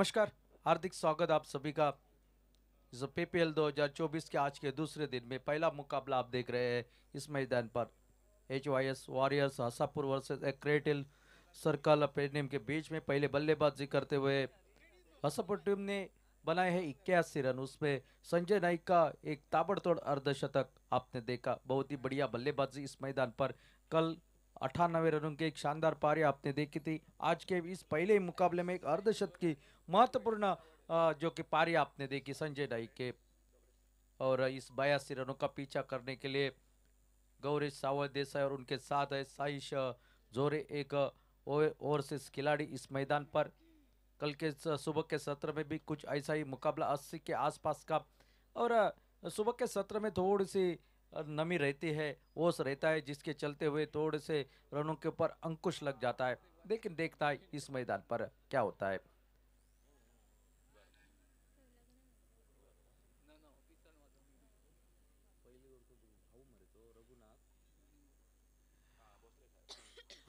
नमस्कार हार्दिक स्वागत आप सभी का जो पीपीएल 2024 के आज के दूसरे दिन में पहला मुकाबला आप देख रहे हैं इस मैदान पर H Y S warriors Hasapur versus creative circle Pernem के बीच में पहले बल्लेबाजी करते हुए हसापुर टीम ने बनाए हैं इक्यासी रन उसमें संजय नाइक का एक ताबड़तोड़ अर्धशतक आपने देखा बहुत ही बढ़िया बल्लेबाजी इस मैदान पर कल अठानवे रनों की एक शानदार पारी आपने देखी थी आज के इस पहले मुकाबले में एक अर्धशत की महत्वपूर्ण जो कि पारी आपने देखी संजय डाई के और इस बयासी रनों का पीछा करने के लिए गौरी सावर देसाई और उनके साथ है साइश जोरे एक ओवर से खिलाड़ी इस मैदान पर कल के सुबह के सत्र में भी कुछ ऐसा ही मुकाबला अस्सी के आसपास का और सुबह के सत्र में थोड़ी सी नमी रहती है ओस रहता है जिसके चलते हुए थोड़े से रनों के ऊपर अंकुश लग जाता है लेकिन देखता है इस मैदान पर क्या होता है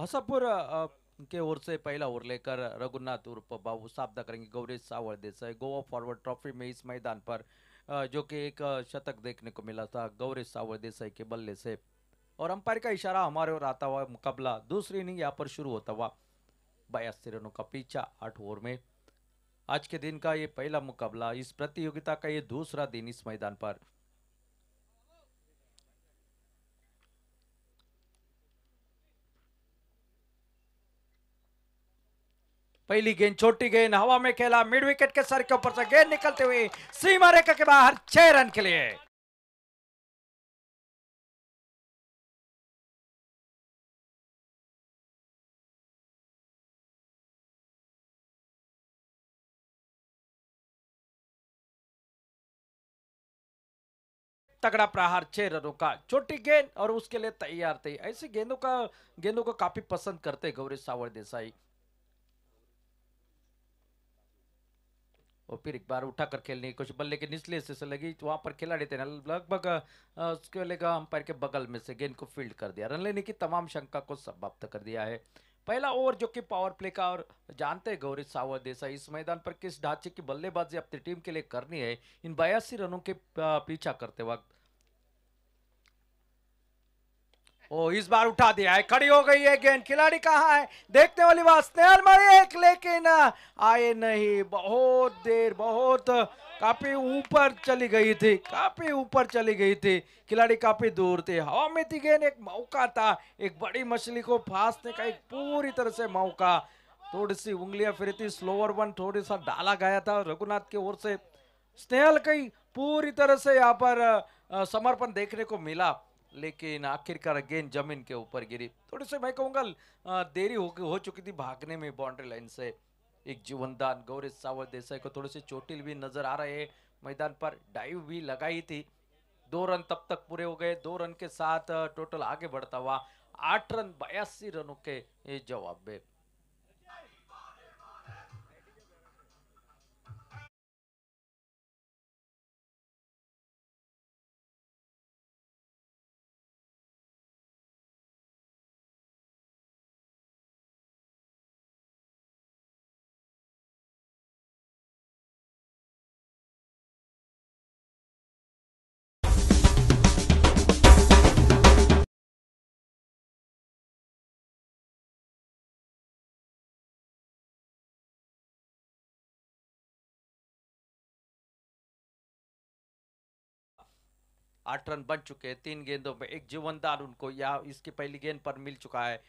हसापुर के ओर से पहला ओवर लेकर रघुनाथ उर्फ बाबू साबदा करेंगे गौरी सावर देसाई गोवा फॉरवर्ड ट्रॉफी में इस मैदान पर जो कि एक शतक देखने को मिला था गौरी सावर देसाई के बल्ले से और अंपायर का इशारा हमारे और आता हुआ मुकाबला दूसरी इनिंग यहाँ पर शुरू होता हुआ बयासी रनों का पीछा आठ ओवर में आज के दिन का ये पहला मुकाबला इस प्रतियोगिता का ये दूसरा दिन इस मैदान पर पहली गेंद छोटी गेंद हवा में खेला मिड विकेट के सर के ऊपर से गेंद निकलते हुए सीमा रेखा के बाहर छह रन के लिए तगड़ा प्रहार छह रनों का छोटी गेंद और उसके लिए तैयार थे ऐसे गेंदों का गेंदों को काफी पसंद करते गौरी सावर देसाई और फिर एक बार उठा कर खेलने की कोशिश बल्ले के निचले हिस्से से लगी तो वहाँ पर खिलाड़ी थे लगभग उसके लेगा अंपायर के बगल में से गेंद को फील्ड कर दिया रन लेने की तमाम शंका को समाप्त कर दिया है पहला ओवर जो कि पावर प्ले का और जानते हैं गौरी सावर देसाई इस मैदान पर किस ढांचे की बल्लेबाजी अपनी टीम के लिए करनी है इन बयासी रनों के पीछा करते वक्त ओ इस बार उठा दिया है खड़ी हो गई है गेंद खिलाड़ी कहाँ है देखने वाली बात स्नेहल मारे एक लेकिन आए नहीं बहुत देर बहुत काफी ऊपर चली गई थी काफी ऊपर चली गई थी खिलाड़ी काफी दूर थे हवा में थी गेंद एक मौका था एक बड़ी मछली को फांसने का एक पूरी तरह से मौका थोड़ी सी उंगलियां फिरी थी स्लोअर वन थोड़ी सा डाला गया था रघुनाथ की ओर से स्नेहल कई पूरी तरह से यहाँ पर समर्पण देखने को मिला लेकिन आखिरकार अगेन जमीन के ऊपर गिरी थोड़ी सी मैं कहूंगा देरी हो हो चुकी थी भागने में बाउंड्री लाइन से एक जीवनदान गौरी सावल देसाई को थोड़े से चोटिल भी नजर आ रहे मैदान पर डाइव भी लगाई थी दो रन तब तक पूरे हो गए दो रन के साथ टोटल आगे बढ़ता हुआ आठ रन बयासी रनों के जवाब में आठ रन बन चुके हैं तीन गेंदों में एक जीवनदार उनको या इसकी पहली गेंद पर मिल चुका है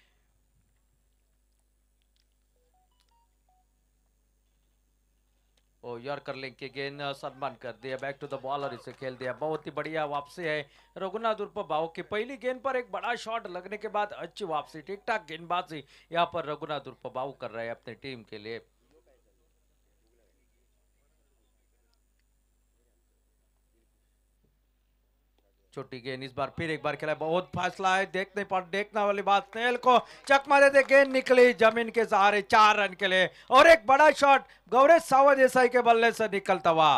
ओ यार लिंक की गेंद सम्मान कर दिया बैक टू द बॉलर इसे खेल दिया बहुत ही बढ़िया वापसी है रघुनाथ उर्फ भाव की पहली गेंद पर एक बड़ा शॉट लगने के बाद अच्छी वापसी ठीक ठाक गेंदबाजी यहाँ पर रघुनाथ उर्फ भाव कर रहे हैं अपनी टीम के लिए छोटी गेंद इस बार फिर एक बार खेला बहुत फैसला है देखने पर देखना वाली बात स्नेल को चकमा देते गेंद निकली जमीन के सहारे चार रन के लिए और एक बड़ा शॉट गौरेश सावर देसाई के बल्ले से निकलता हुआ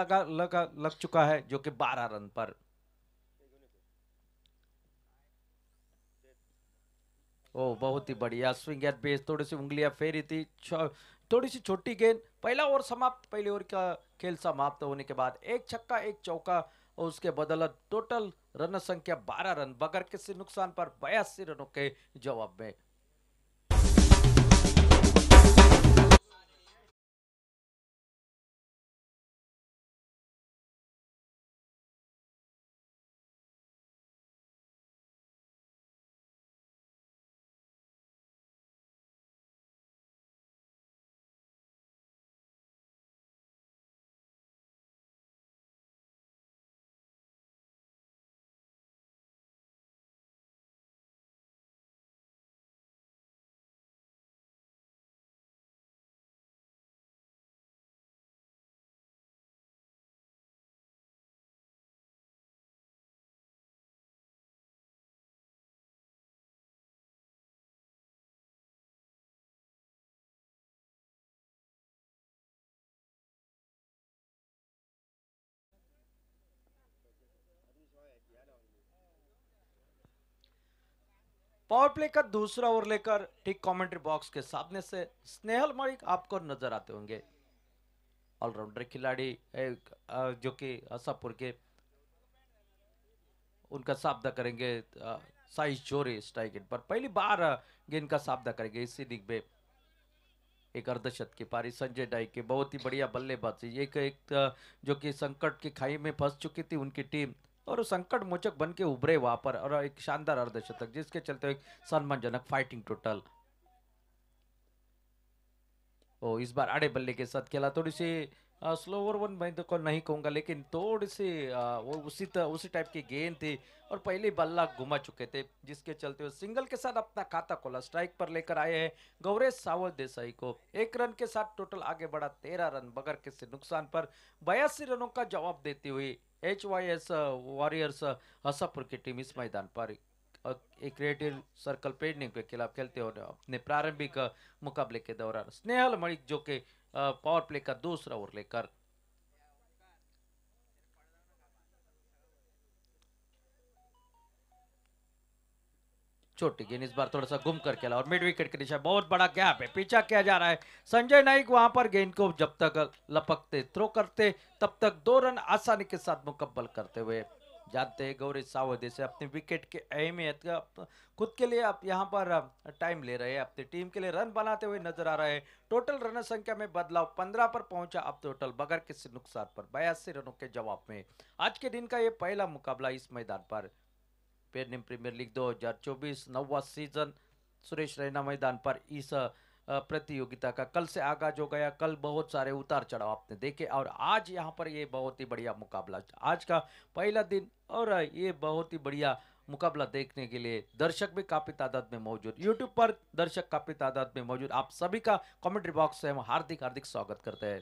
लगा लगा लग चुका है जो कि 12 रन पर ओ बहुत ही बढ़िया स्विंग एट बेस थोड़ी सी उंगलियां फेरी थी थोड़ी सी छोटी गेंद पहला ओवर समाप्त पहले ओवर का खेल समाप्त होने के बाद एक छक्का एक चौका और उसके बदलत टोटल रन संख्या 12 रन बगैर किसी नुकसान पर बयासी रनों के जवाब में पावर प्ले का दूसरा ओवर लेकर ठीक कमेंट्री बॉक्स के सामने से स्नेहल मणिक आपको नजर आते होंगे ऑलराउंडर खिलाड़ी जो कि असापुर के उनका सामना करेंगे साई चोरी स्ट्राइक पर पहली बार गेंद का सामना करेंगे इसी इनिंग में एक अर्धशत की पारी संजय डाई के बहुत ही बढ़िया बल्लेबाजी एक एक जो कि संकट की खाई में फंस चुकी थी उनकी टीम और संकट मोचक बन के उभरे वहां पर और एक शानदार अर्धशतक जिसके चलते एक सम्मानजनक फाइटिंग टोटल ओ इस बार आड़े बल्ले के साथ खेला थोड़ी सी स्लोवर वन मैं तो नहीं कहूंगा लेकिन थोड़ी सी वो उसी तरह उसी टाइप की गेंद थी और पहले बल्ला घुमा चुके थे जिसके चलते वो सिंगल के साथ अपना खाता खोला स्ट्राइक पर लेकर आए हैं गौरेश सावल देसाई को एक रन के साथ टोटल आगे बढ़ा तेरह रन बगर किसी नुकसान पर बयासी रनों का जवाब देती हुई H Y S warriors Hasapur की टीम इस मैदान पर एक क्रिएटिव सर्कल पेडनिंग के खिलाफ खेलते हुए अपने प्रारंभिक मुकाबले के दौरान स्नेहल मणिक जो के पावर प्ले का दूसरा ओवर लेकर छोटी गेंद इस बार थोड़ा सा घूम कर खेला और मिड विकेट के निशा बहुत बड़ा गैप है पीछा किया जा रहा है संजय नाइक वहां पर गेंद को जब तक लपकते थ्रो करते तब तक दो रन आसानी के साथ मुकम्मल करते हुए जानते हैं गौरी सावधे से अपने विकेट के अहमियत खुद के लिए आप यहां पर टाइम ले रहे हैं अपनी टीम के लिए रन बनाते हुए नजर आ रहे हैं टोटल रन संख्या में बदलाव 15 पर पहुंचा अब टोटल बगैर किसी नुकसान पर बयासी रनों के जवाब में आज के दिन का ये पहला मुकाबला इस मैदान पर पेरनिम प्रीमियर लीग 2024 नववा सीजन सुरेश रैना मैदान पर इस प्रतियोगिता का कल से आगाज हो गया कल बहुत सारे उतार चढ़ाव आपने देखे और आज यहाँ पर ये बहुत ही बढ़िया मुकाबला आज का पहला दिन और ये बहुत ही बढ़िया मुकाबला देखने के लिए दर्शक भी काफ़ी तादाद में मौजूद यूट्यूब पर दर्शक काफ़ी तादाद में मौजूद आप सभी का कमेंट्री बॉक्स से हम हार्दिक हार्दिक स्वागत करते हैं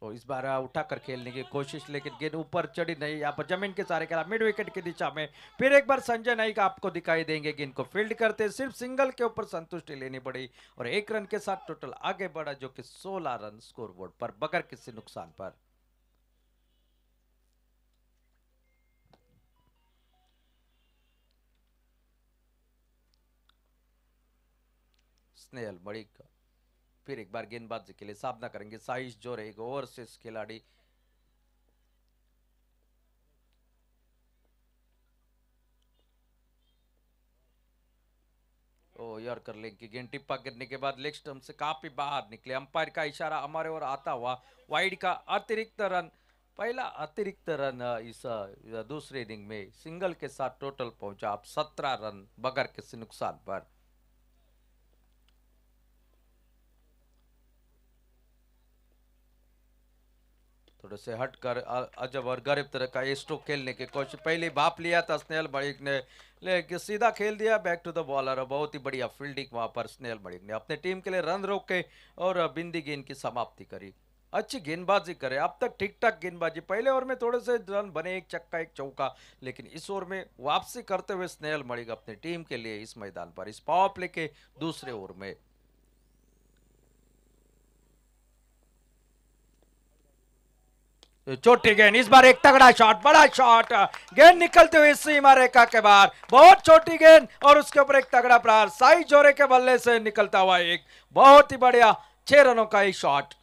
तो इस बार उठाकर खेलने की कोशिश लेकिन गेंद ऊपर चढ़ी नहीं यहाँ पर जमीन के सारे खेला मिड विकेट की दिशा में फिर एक बार संजय नाइक आपको दिखाई देंगे गेंद को फील्ड करते सिर्फ सिंगल के ऊपर संतुष्टि लेनी पड़ी और एक रन के साथ टोटल आगे बढ़ा जो कि 16 रन स्कोर बोर्ड पर बगैर किसी नुकसान पर स्नेहल मणिक फिर एक बार गेंदबाजी के लिए सामना करेंगे साइश जोरे एक ओवरसीज खिलाड़ी ओ यार गेंद टिप्पा गिरने के बाद लेग स्टम्प से काफी बाहर निकले अंपायर का इशारा हमारे ओर आता हुआ वाइड का अतिरिक्त रन पहला अतिरिक्त रन इस दूसरे इनिंग में सिंगल के साथ टोटल पहुंचा आप सत्रह रन बगैर किसी नुकसान पर थोड़े से हटकर अजब और गरीब तरह का स्ट्रोक खेलने की कोशिश पहले भाप लिया था स्नेहल मणिक ने लेकिन सीधा खेल दिया बैक टू द बॉलर और बहुत ही बढ़िया फील्डिंग वहां पर स्नेहल मणिक ने अपने टीम के लिए रन रोके और बिंदी गेंद की समाप्ति करी अच्छी गेंदबाजी करे अब तक ठीक ठाक गेंदबाजी पहले ओवर में थोड़े से रन बने एक चक्का एक चौका लेकिन इस ओवर में वापसी करते हुए स्नेहल मणिक अपनी टीम के लिए इस मैदान पर इस पावर प्ले के दूसरे ओवर में छोटी गेंद इस बार एक तगड़ा शॉट बड़ा शॉट गेंद निकलते हुए सीमा रेखा के बाहर बहुत छोटी गेंद और उसके ऊपर एक तगड़ा प्रहार साई जोरे के बल्ले से निकलता हुआ एक बहुत ही बढ़िया छह रनों का ही शॉट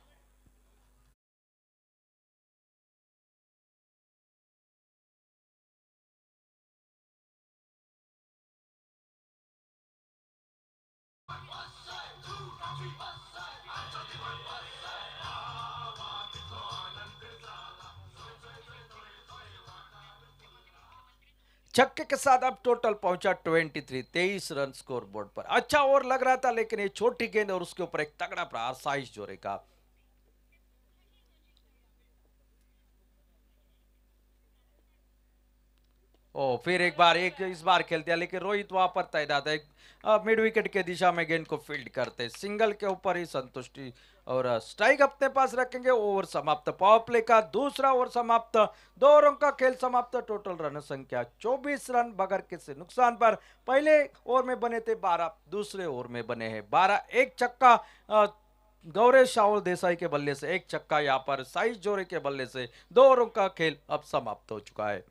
छक्के के साथ अब टोटल पहुंचा 23 तेईस रन स्कोर बोर्ड पर अच्छा ओवर लग रहा था लेकिन ये छोटी गेंद और उसके ऊपर एक तगड़ा प्रहार साइश जोरे का ओ फिर एक बार एक इस बार खेल दिया लेकिन रोहित वहां पर तैनात है मिड विकेट के दिशा में गेंद को फील्ड करते सिंगल के ऊपर ही संतुष्टि और स्ट्राइक अपने पास रखेंगे ओवर समाप्त पावर प्ले का दूसरा ओवर समाप्त दो ओवरों का खेल समाप्त टोटल रन संख्या 24 रन बगैर किसी नुकसान पर पहले ओवर में बने थे 12 दूसरे ओवर में बने हैं 12 एक छक्का गौरेश शाह देसाई के बल्ले से एक छक्का यहाँ पर साइज जोरे के बल्ले से दो ओवरों का खेल अब समाप्त हो चुका है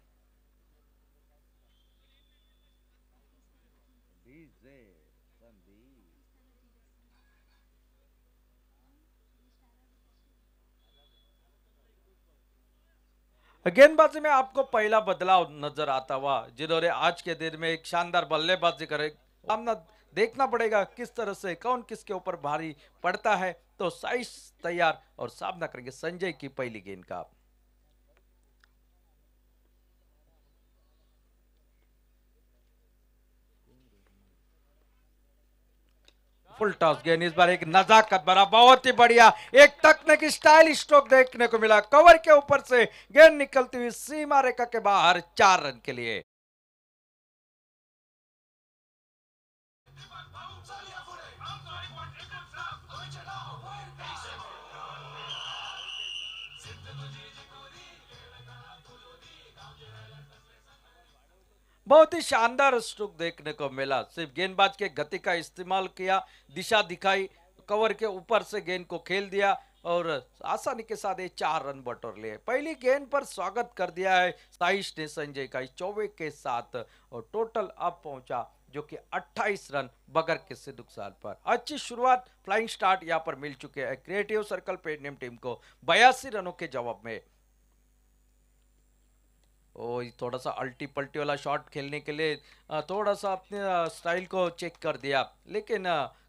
गेंदबाजी में आपको पहला बदलाव नजर आता हुआ जिन्होंने आज के दिन में एक शानदार बल्लेबाजी करे सामना देखना पड़ेगा किस तरह से कौन किसके ऊपर भारी पड़ता है तो साइस तैयार और सामना करेंगे संजय की पहली गेंद का फुल टॉस गेंद इस बार एक नजाकत बना बहुत ही बढ़िया एक तकनीक स्टाइल स्ट्रोक देखने को मिला कवर के ऊपर से गेंद निकलती हुई सीमा रेखा के बाहर चार रन के लिए बहुत ही शानदार स्ट्रोक देखने को मिला सिर्फ गेंदबाज के गति का इस्तेमाल किया दिशा दिखाई कवर के ऊपर से गेंद को खेल दिया और आसानी के साथ ये चार रन बटोर लिए पहली गेंद पर स्वागत कर दिया है साइश ने संजय का चौबे के साथ और टोटल अब पहुंचा जो कि 28 रन के किसी नुकसान पर अच्छी शुरुआत फ्लाइंग स्टार्ट यहां पर मिल चुके हैं क्रिएटिव सर्कल पेडनियम टीम को बयासी रनों के जवाब में ओ थोड़ा सा अल्टी पल्टी वाला शॉट खेलने के लिए थोड़ा सा अपने स्टाइल को चेक कर दिया लेकिन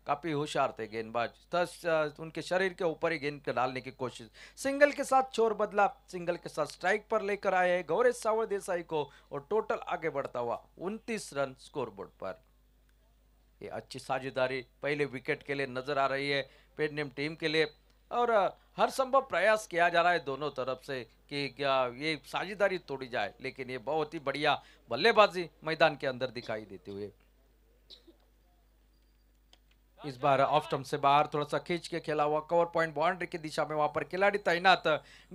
काफ़ी होशियार थे गेंदबाज दस उनके शरीर के ऊपर ही गेंद डालने की कोशिश सिंगल के साथ छोर बदला सिंगल के साथ स्ट्राइक पर लेकर आए हैं गौरेश सावर देसाई को और टोटल आगे बढ़ता हुआ उनतीस रन स्कोरबोर्ड पर ये अच्छी साझेदारी पहले विकेट के लिए नजर आ रही है पेडनेम टीम के लिए और हर संभव प्रयास किया जा रहा है दोनों तरफ से कि ये साझेदारी तोड़ी जाए लेकिन ये बहुत ही बढ़िया बल्लेबाजी मैदान के अंदर दिखाई देते हुए इस बार ऑफ स्टम्प से बाहर थोड़ा सा खींच के खेला हुआ कवर पॉइंट बाउंड्री की दिशा में वहां पर खिलाड़ी तैनात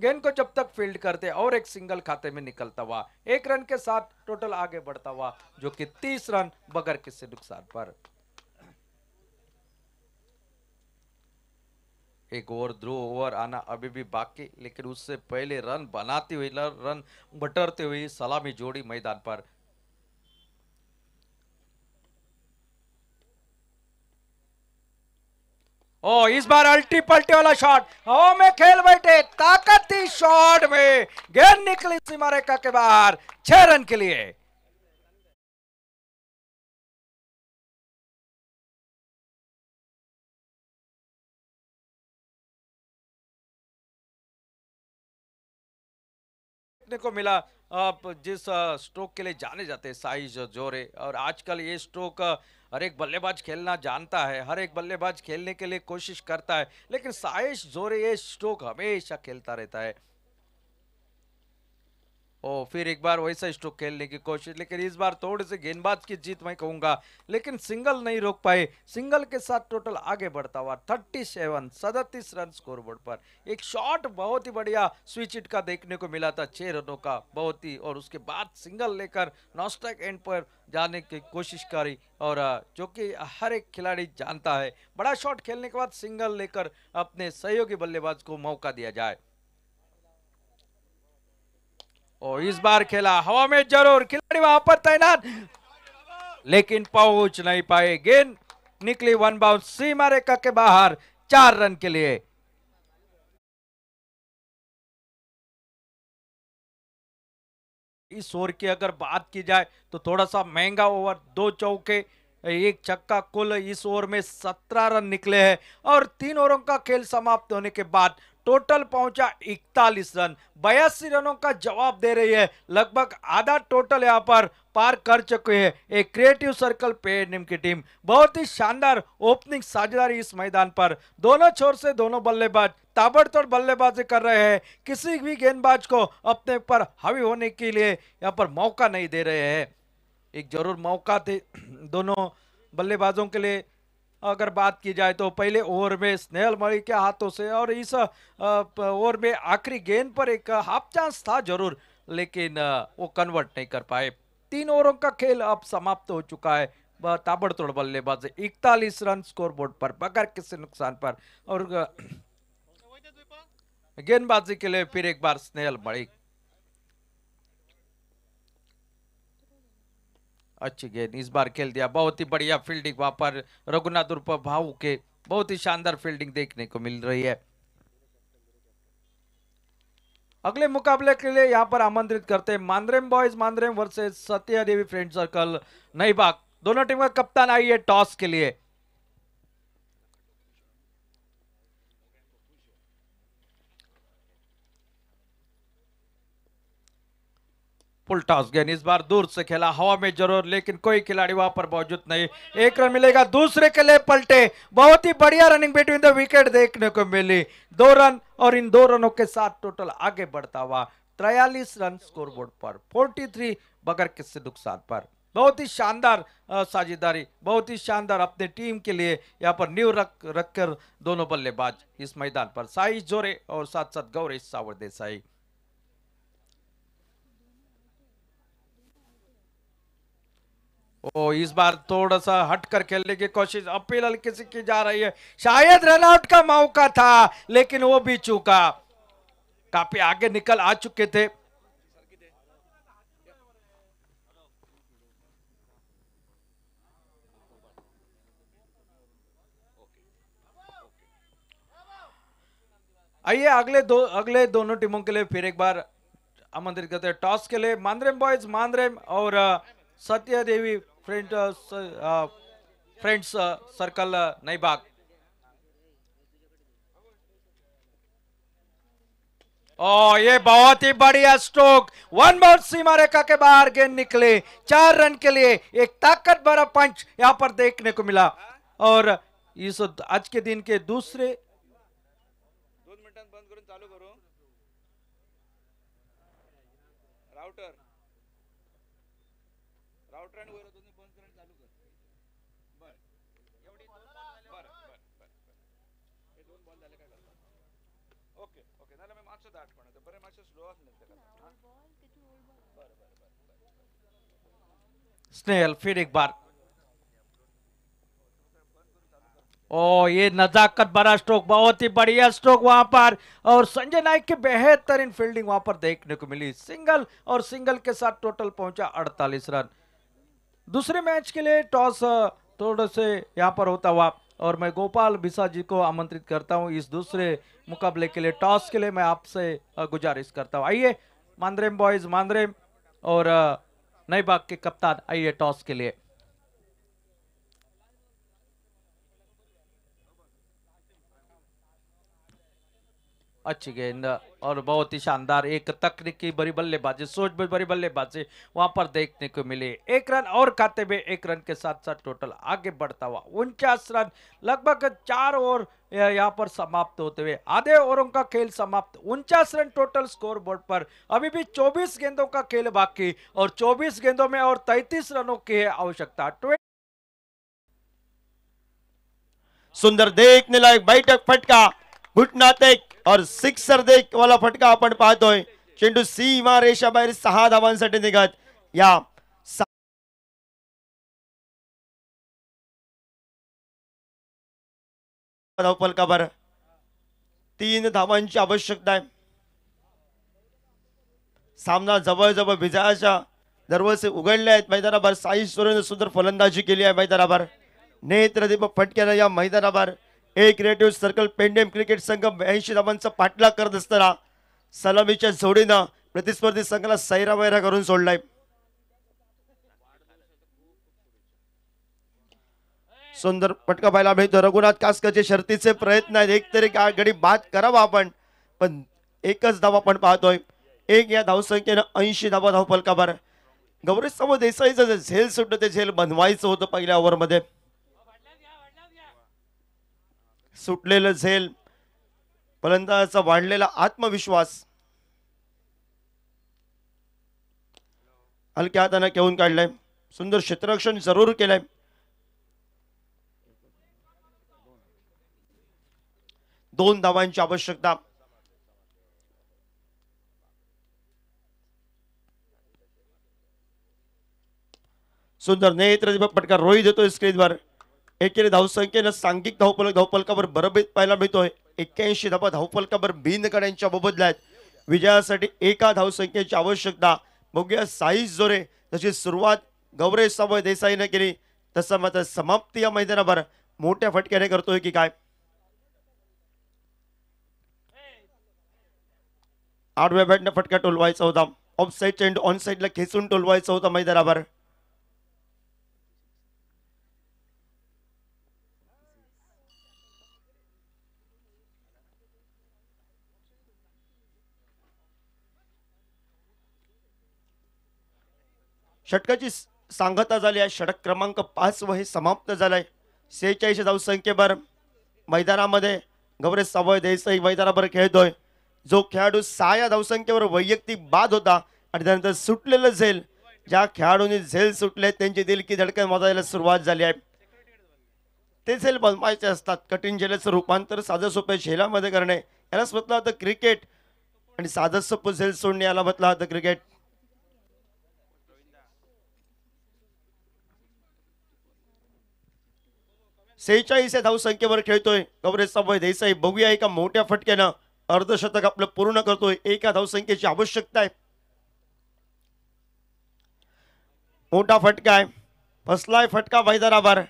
गेंद को जब तक फील्ड करते और एक सिंगल खाते में निकलता हुआ एक रन के साथ टोटल आगे बढ़ता हुआ जो कि तीस रन बगैर किसी नुकसान पर एक ओवर दो ओवर आना अभी भी बाकी लेकिन उससे पहले रन बनाती हुई रन बटरते हुए सलामी जोड़ी मैदान पर ओ इस बार अल्टी पल्टी वाला शॉट हवा में खेल बैठे ताकत थी शॉट में गेंद निकली सिमारेखा के बाहर छह रन के लिए देखने को मिला जिस स्ट्रोक के लिए जाने जाते हैं साई जोरे और आजकल ये स्ट्रोक हर एक बल्लेबाज खेलना जानता है हर एक बल्लेबाज खेलने के लिए कोशिश करता है लेकिन साइश जोरे ये स्ट्रोक हमेशा खेलता रहता है ओ फिर एक बार वैसा स्ट्रोक खेलने की कोशिश लेकिन इस बार थोड़े से गेंदबाज की जीत मैं कहूंगा लेकिन सिंगल नहीं रोक पाए सिंगल के साथ टोटल आगे बढ़ता हुआ थर्टी सेवन सदतीस रन स्कोर बोर्ड पर एक शॉट बहुत ही बढ़िया स्विच इट का देखने को मिला था छह रनों का बहुत ही और उसके बाद सिंगल लेकर नॉस्टैक एंड पर जाने की कोशिश करी और जो कि हर एक खिलाड़ी जानता है बड़ा शॉट खेलने के बाद सिंगल लेकर अपने सहयोगी बल्लेबाज को मौका दिया जाए और इस बार खेला हवा में जरूर खिलाड़ी वहां पर तैनात लेकिन पहुंच नहीं पाए गेंद निकली वन बाउंस सीमा रेखा के बाहर चार रन के लिए इस ओवर की अगर बात की जाए तो थोड़ा सा महंगा ओवर दो चौके एक छक्का कुल इस ओवर में सत्रह रन निकले हैं और तीन ओवरों का खेल समाप्त होने के बाद टोटल पहुंचा इकतालीस रन बयासी रनों का जवाब दे रही है लगभग आधा टोटल यहां पर पार कर चुके हैं एक क्रिएटिव सर्कल पे निम की टीम बहुत ही शानदार ओपनिंग साझेदारी इस मैदान पर दोनों छोर से दोनों बल्लेबाज ताबड़तोड़ बल्लेबाजी कर रहे हैं किसी भी गेंदबाज को अपने पर हावी होने के लिए यहाँ पर मौका नहीं दे रहे हैं एक जरूर मौका थे दोनों बल्लेबाजों के लिए अगर बात की जाए तो पहले ओवर में स्नेहल मणि के हाथों से और इस ओवर में आखिरी गेंद पर एक हाफ चांस था जरूर लेकिन वो कन्वर्ट नहीं कर पाए तीन ओवरों का खेल अब समाप्त हो चुका है ताबड़तोड़ बल्लेबाज इकतालीस रन स्कोरबोर्ड पर बगैर किसी नुकसान पर और गेंदबाजी के लिए फिर एक बार स्नेहल मणिक अच्छी गेंद इस बार खेल दिया बहुत ही बढ़िया फील्डिंग वहां पर रघुनाथ उर्फ भाव के बहुत ही शानदार फील्डिंग देखने को मिल रही है अगले मुकाबले के लिए यहाँ पर आमंत्रित करते हैं Mandrem boys Mandrem versus Satya Devi friend circle Naibag दोनों टीम का कप्तान आई है टॉस के लिए पुल टॉस गेंद इस बार दूर से खेला हवा में जरूर लेकिन कोई खिलाड़ी वहां पर मौजूद नहीं एक रन मिलेगा दूसरे के लिए पलटे बहुत ही बढ़िया रनिंग बिटवीन द विकेट देखने को मिली दो रन और इन दो रनों के साथ टोटल आगे बढ़ता हुआ त्रयालीस रन स्कोरबोर्ड पर 43 बगर किसी नुकसान पर बहुत ही शानदार साझेदारी बहुत ही शानदार अपने टीम के लिए यहाँ पर न्यू रख रखकर दोनों बल्लेबाज इस मैदान पर साई जोरे और साथ साथ गौरेश सावर देसाई ओ इस बार थोड़ा सा हट कर खेलने की कोशिश अपील हल्की से की जा रही है शायद रनआउट का मौका था लेकिन वो भी चूका काफी आगे निकल आ चुके थे आइए अगले दो अगले दोनों टीमों के लिए फिर एक बार आमंत्रित करते हैं टॉस के लिए मांद्रेम बॉयज मांद्रेम और Satya Devi friend friends circle Naibag ओ ये बहुत ही बढ़िया स्ट्रोक वन बाउंड सीमा रेखा के बाहर गेंद निकले चार रन के लिए एक ताकत भरा पंच यहां पर देखने को मिला और इस आज के दिन के दूसरे दोन मिनट बंद करो चालू करो स्नेहल फिर एक बार ओ ये नजाकत बड़ा स्ट्रोक बहुत ही बढ़िया स्ट्रोक वहां पर और संजय नायक की बेहतरीन फील्डिंग वहां पर देखने को मिली सिंगल और सिंगल के साथ टोटल पहुंचा 48 रन दूसरे मैच के लिए टॉस थोड़े से यहां पर होता हुआ और मैं गोपाल बिसा जी को आमंत्रित करता हूं इस दूसरे मुकाबले के लिए टॉस के लिए मैं आपसे गुजारिश करता हूं आइए मांद्रेम बॉयज मांद्रेम और नए बाग के कप्तान आइए टॉस के लिए अच्छी गेंद और बहुत ही शानदार एक तकनीकी बड़ी बल्लेबाजी सोच में बड़ी बल्लेबाजी वहां पर देखने को मिली एक रन और खाते हुए एक रन के साथ साथ टोटल आगे बढ़ता हुआ उनचास रन लगभग चार ओवर यहाँ पर समाप्त होते हुए आधे ओवरों का खेल समाप्त उनचास रन टोटल स्कोर बोर्ड पर अभी भी 24 गेंदों का खेल बाकी और चौबीस गेंदों में और तैतीस रनों की है आवश्यकता सुंदर देखने लायक बैठक फटका घुटना तक और सिक्सर देख वाला फटका आपण पाहतोय चेंडू सीमा रेषाबाहेर सहा धावांसाठी निघत या धावपलकावर तीन धावांची आवश्यकता आहे सामना जवळजवळ विजयाच्या दरवाजे उघडले आहेत मैदानावर साई सुरेंद्र सुंदर फलंदाजी केली आहे मैदानावर नेत्रदीप फटक्यानं या मैदानावर A creative circle Pernem cricket संघ ब्याऐंशी धावांचा पाठलाग करत असताना सलामीच्या जोडीनं प्रतिस्पर्धी संघाला सैरा वैरा करून सोडलाय सुंदर पटका पाहायला मिळतो रघुनाथ कासकरचे शर्तीचे प्रयत्न आहेत एक तरी गडी बाद करावा आपण पण एकच धावा आपण पाहतोय एक या धावसंख्येनं ऐंशी धावा धाव फलकावर गौरी समोर देसाईचं झेल सुटलं ते झेल बनवायचं होतं पहिल्या ओव्हरमध्ये सुटलेलं झेल फलंदाजाचा वाढलेला आत्मविश्वास हलक्या हाताने घेऊन काढलंय सुंदर क्षेत्ररक्षण जरूर केलंय दोन धावांची आवश्यकता सुंदर नेत्र पटका रोहित देतोय स्क्रीनवर एकेरी धावसंख्येनं सांघिक धावफलक धावफलकावर बरबेत पाहायला मिळतोय एक्क्याऐंशी धावा धावफलकावर बिनकर यांच्या मोबदल्या आहेत विजयासाठी एका धावसंख्येची आवश्यकता बघूया साई जोरे तशी सुरुवात गौरेश सावय देसाईनं केली तसं मात्र समाप्ती या मैदानावर मोठ्या फटक्याने करतोय की काय आठवे बॅटनं फटका टोलवायचा होता ऑफ साईड चेंडू ऑन साईडला खेचून टोलवायचा होता मैदानावर षटकाची सांगता झाली आहे षटक क्रमांक पाच व हे समाप्त झालं आहे सेहेचाळीस धावसंख्येवर मैदानामध्ये गौरे सावय देसाई मैदानावर खेळतोय जो खेळाडू सहा या धावसंख्येवर वैयक्तिक बाद होता आणि त्यानंतर सुटलेलं झेल ज्या खेळाडूंनी झेल सुटले त्यांची की धडकन वाजायला सुरुवात झाली आहे ते झेल बनवायचे असतात कठीण झेलाचं रूपांतर साधं सोप्या झेलामध्ये करणे यालाच म्हटलं होतं क्रिकेट आणि साधं सोपं झेल सोडणे याला म्हटलं होतं क्रिकेट सेहेचाळीस या धावसंख्येवर खेळतोय कवरेजचा भय देसाई बघूया एका मोठ्या फटक्यानं अर्धशतक आपलं पूर्ण करतोय एका धावसंख्येची आवश्यकता आहे मोठा फटका आहे फसलाय फटका मैदानावर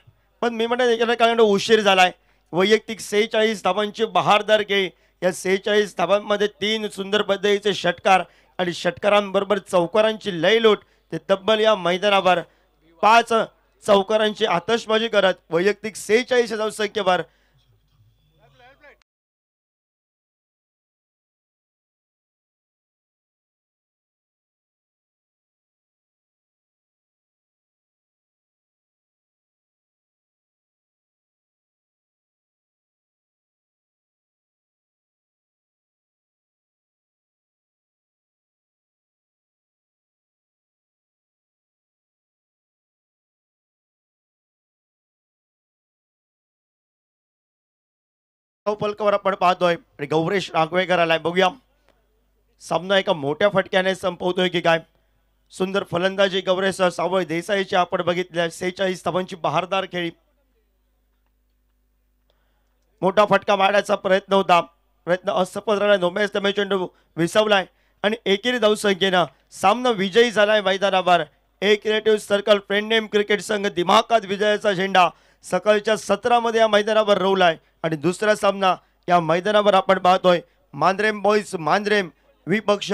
पण मी म्हणत एखाद्या कारण उशीर झालाय वैयक्तिक सेहेचाळीस धावांची बहारदार घे या सेहेचाळीस धावांमध्ये तीन सुंदर पद्धतीचे षटकार आणि षटकारांबरोबर चौकारांची लोट ते तब्बल या मैदानावर पाच चौकारांची आतषबाजी करत वैयक्तिक सेहेचाळीस हजार संख्येवर पलकवर आपण पाहतोय आणि गौरेश रांगवेकर आलाय बघूया सामना एका मोठ्या फटक्याने संपवतोय की काय सुंदर फलंदाजी गौरेश सावळ देसाईची आपण बघितल्या सेहेचाळीस धावांची बहारदार खेळी मोठा फटका मारण्याचा प्रयत्न होता प्रयत्न असफल राहिला नोमेश तमे चेंडू विसवलाय आणि एकेरी धावसंख्येनं सामना विजयी झालाय मैदानावर A creative circle Pernem cricket संघ दिमाकात विजयाचा झेंडा सकाळच्या मध्ये या मैदानावर रोवलाय आणि दुसरा सामना या मैदानावर आपण पाहतोय मांद्रेम बॉईज मांद्रेम विपक्ष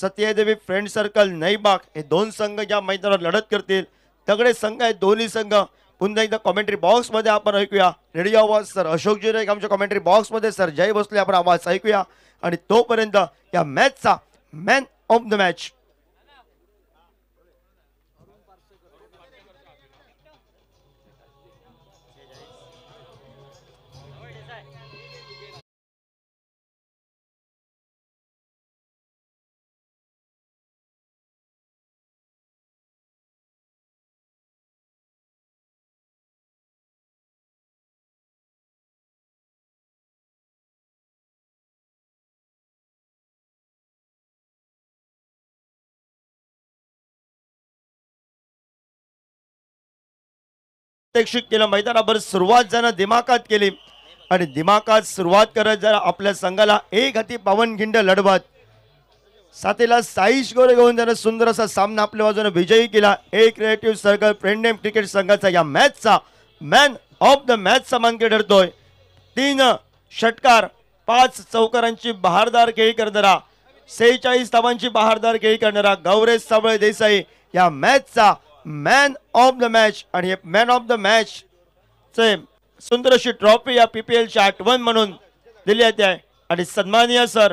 सत्यदेवी फ्रेंड सर्कल नैबाग हे दोन संघ या मैदानावर लढत करतील तगडे संघ आहेत दोन्ही संघ पुन्हा एकदा कॉमेंट्री बॉक्समध्ये आपण ऐकूया रेडिओ आवाज सर अशोकजी नाईक आमच्या कॉमेंट्री बॉक्समध्ये सर जय बसले आपण आवाज ऐकूया आणि तोपर्यंत या मॅचचा मॅन ऑफ द मॅच प्रात्यक्षिक केलं मैदानावर सुरुवात जाणं दिमाकात केली आणि दिमाकात सुरुवात करत जरा आपल्या संघाला एक हाती पावनखिंड लढवत साथीला साईश गोर घेऊन त्यानं सुंदर असा सामना आपल्या बाजूने विजयी केला A creative circle Pernem cricket संघाचा या मॅचचा मॅन ऑफ द मॅच मानके ठरतोय तीन षटकार पाच चौकारांची बहारदार खेळी करणारा सेहेचाळीस धावांची बहारदार खेळी करणारा गौरेश सावळे देसाई या मॅचचा मॅन ऑफ द मॅच आणि मॅन ऑफ द मॅच चे सुंदर अशी ट्रॉफी या पीपीएल पी आठवण म्हणून दिली जाते आहे आणि सन्मानिय सर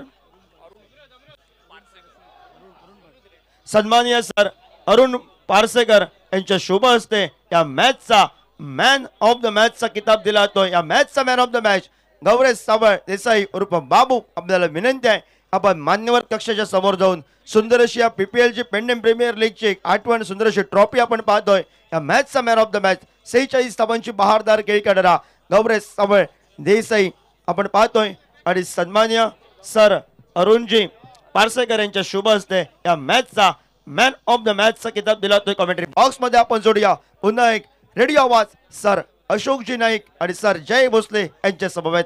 सन्मानिय सर अरुण पारसेकर यांच्या शुभ हस्ते या मॅचचा मॅन ऑफ द मॅचचा किताब दिला जातो या मॅचचा man of the match Gauresh Saval Desai उर्फ बाबू आपल्याला विनंती आहे आपण मान्यवर कक्षाच्या समोर जाऊन सुंदर अशी या पीपीएलची पेंडम प्रीमियर लीगची आठवण सुंदर अशी ट्रॉफी आपण पाहतोय या मॅचचा मॅन ऑफ द मॅच सेहेचाळीस धावांची बहारदार खेळी गौरे सवळ देसाई आपण पाहतोय आणि सन्मान्य सर अरुणजी पारसेकर यांच्या शुभ हस्ते या मॅचचा मॅन ऑफ द मॅचचा किताब दिला तो कॉमेंट्री बॉक्समध्ये आपण जोडूया पुन्हा एक रेडिओ आवाज सर अशोकजी नाईक आणि सर जय भोसले यांच्या समवेत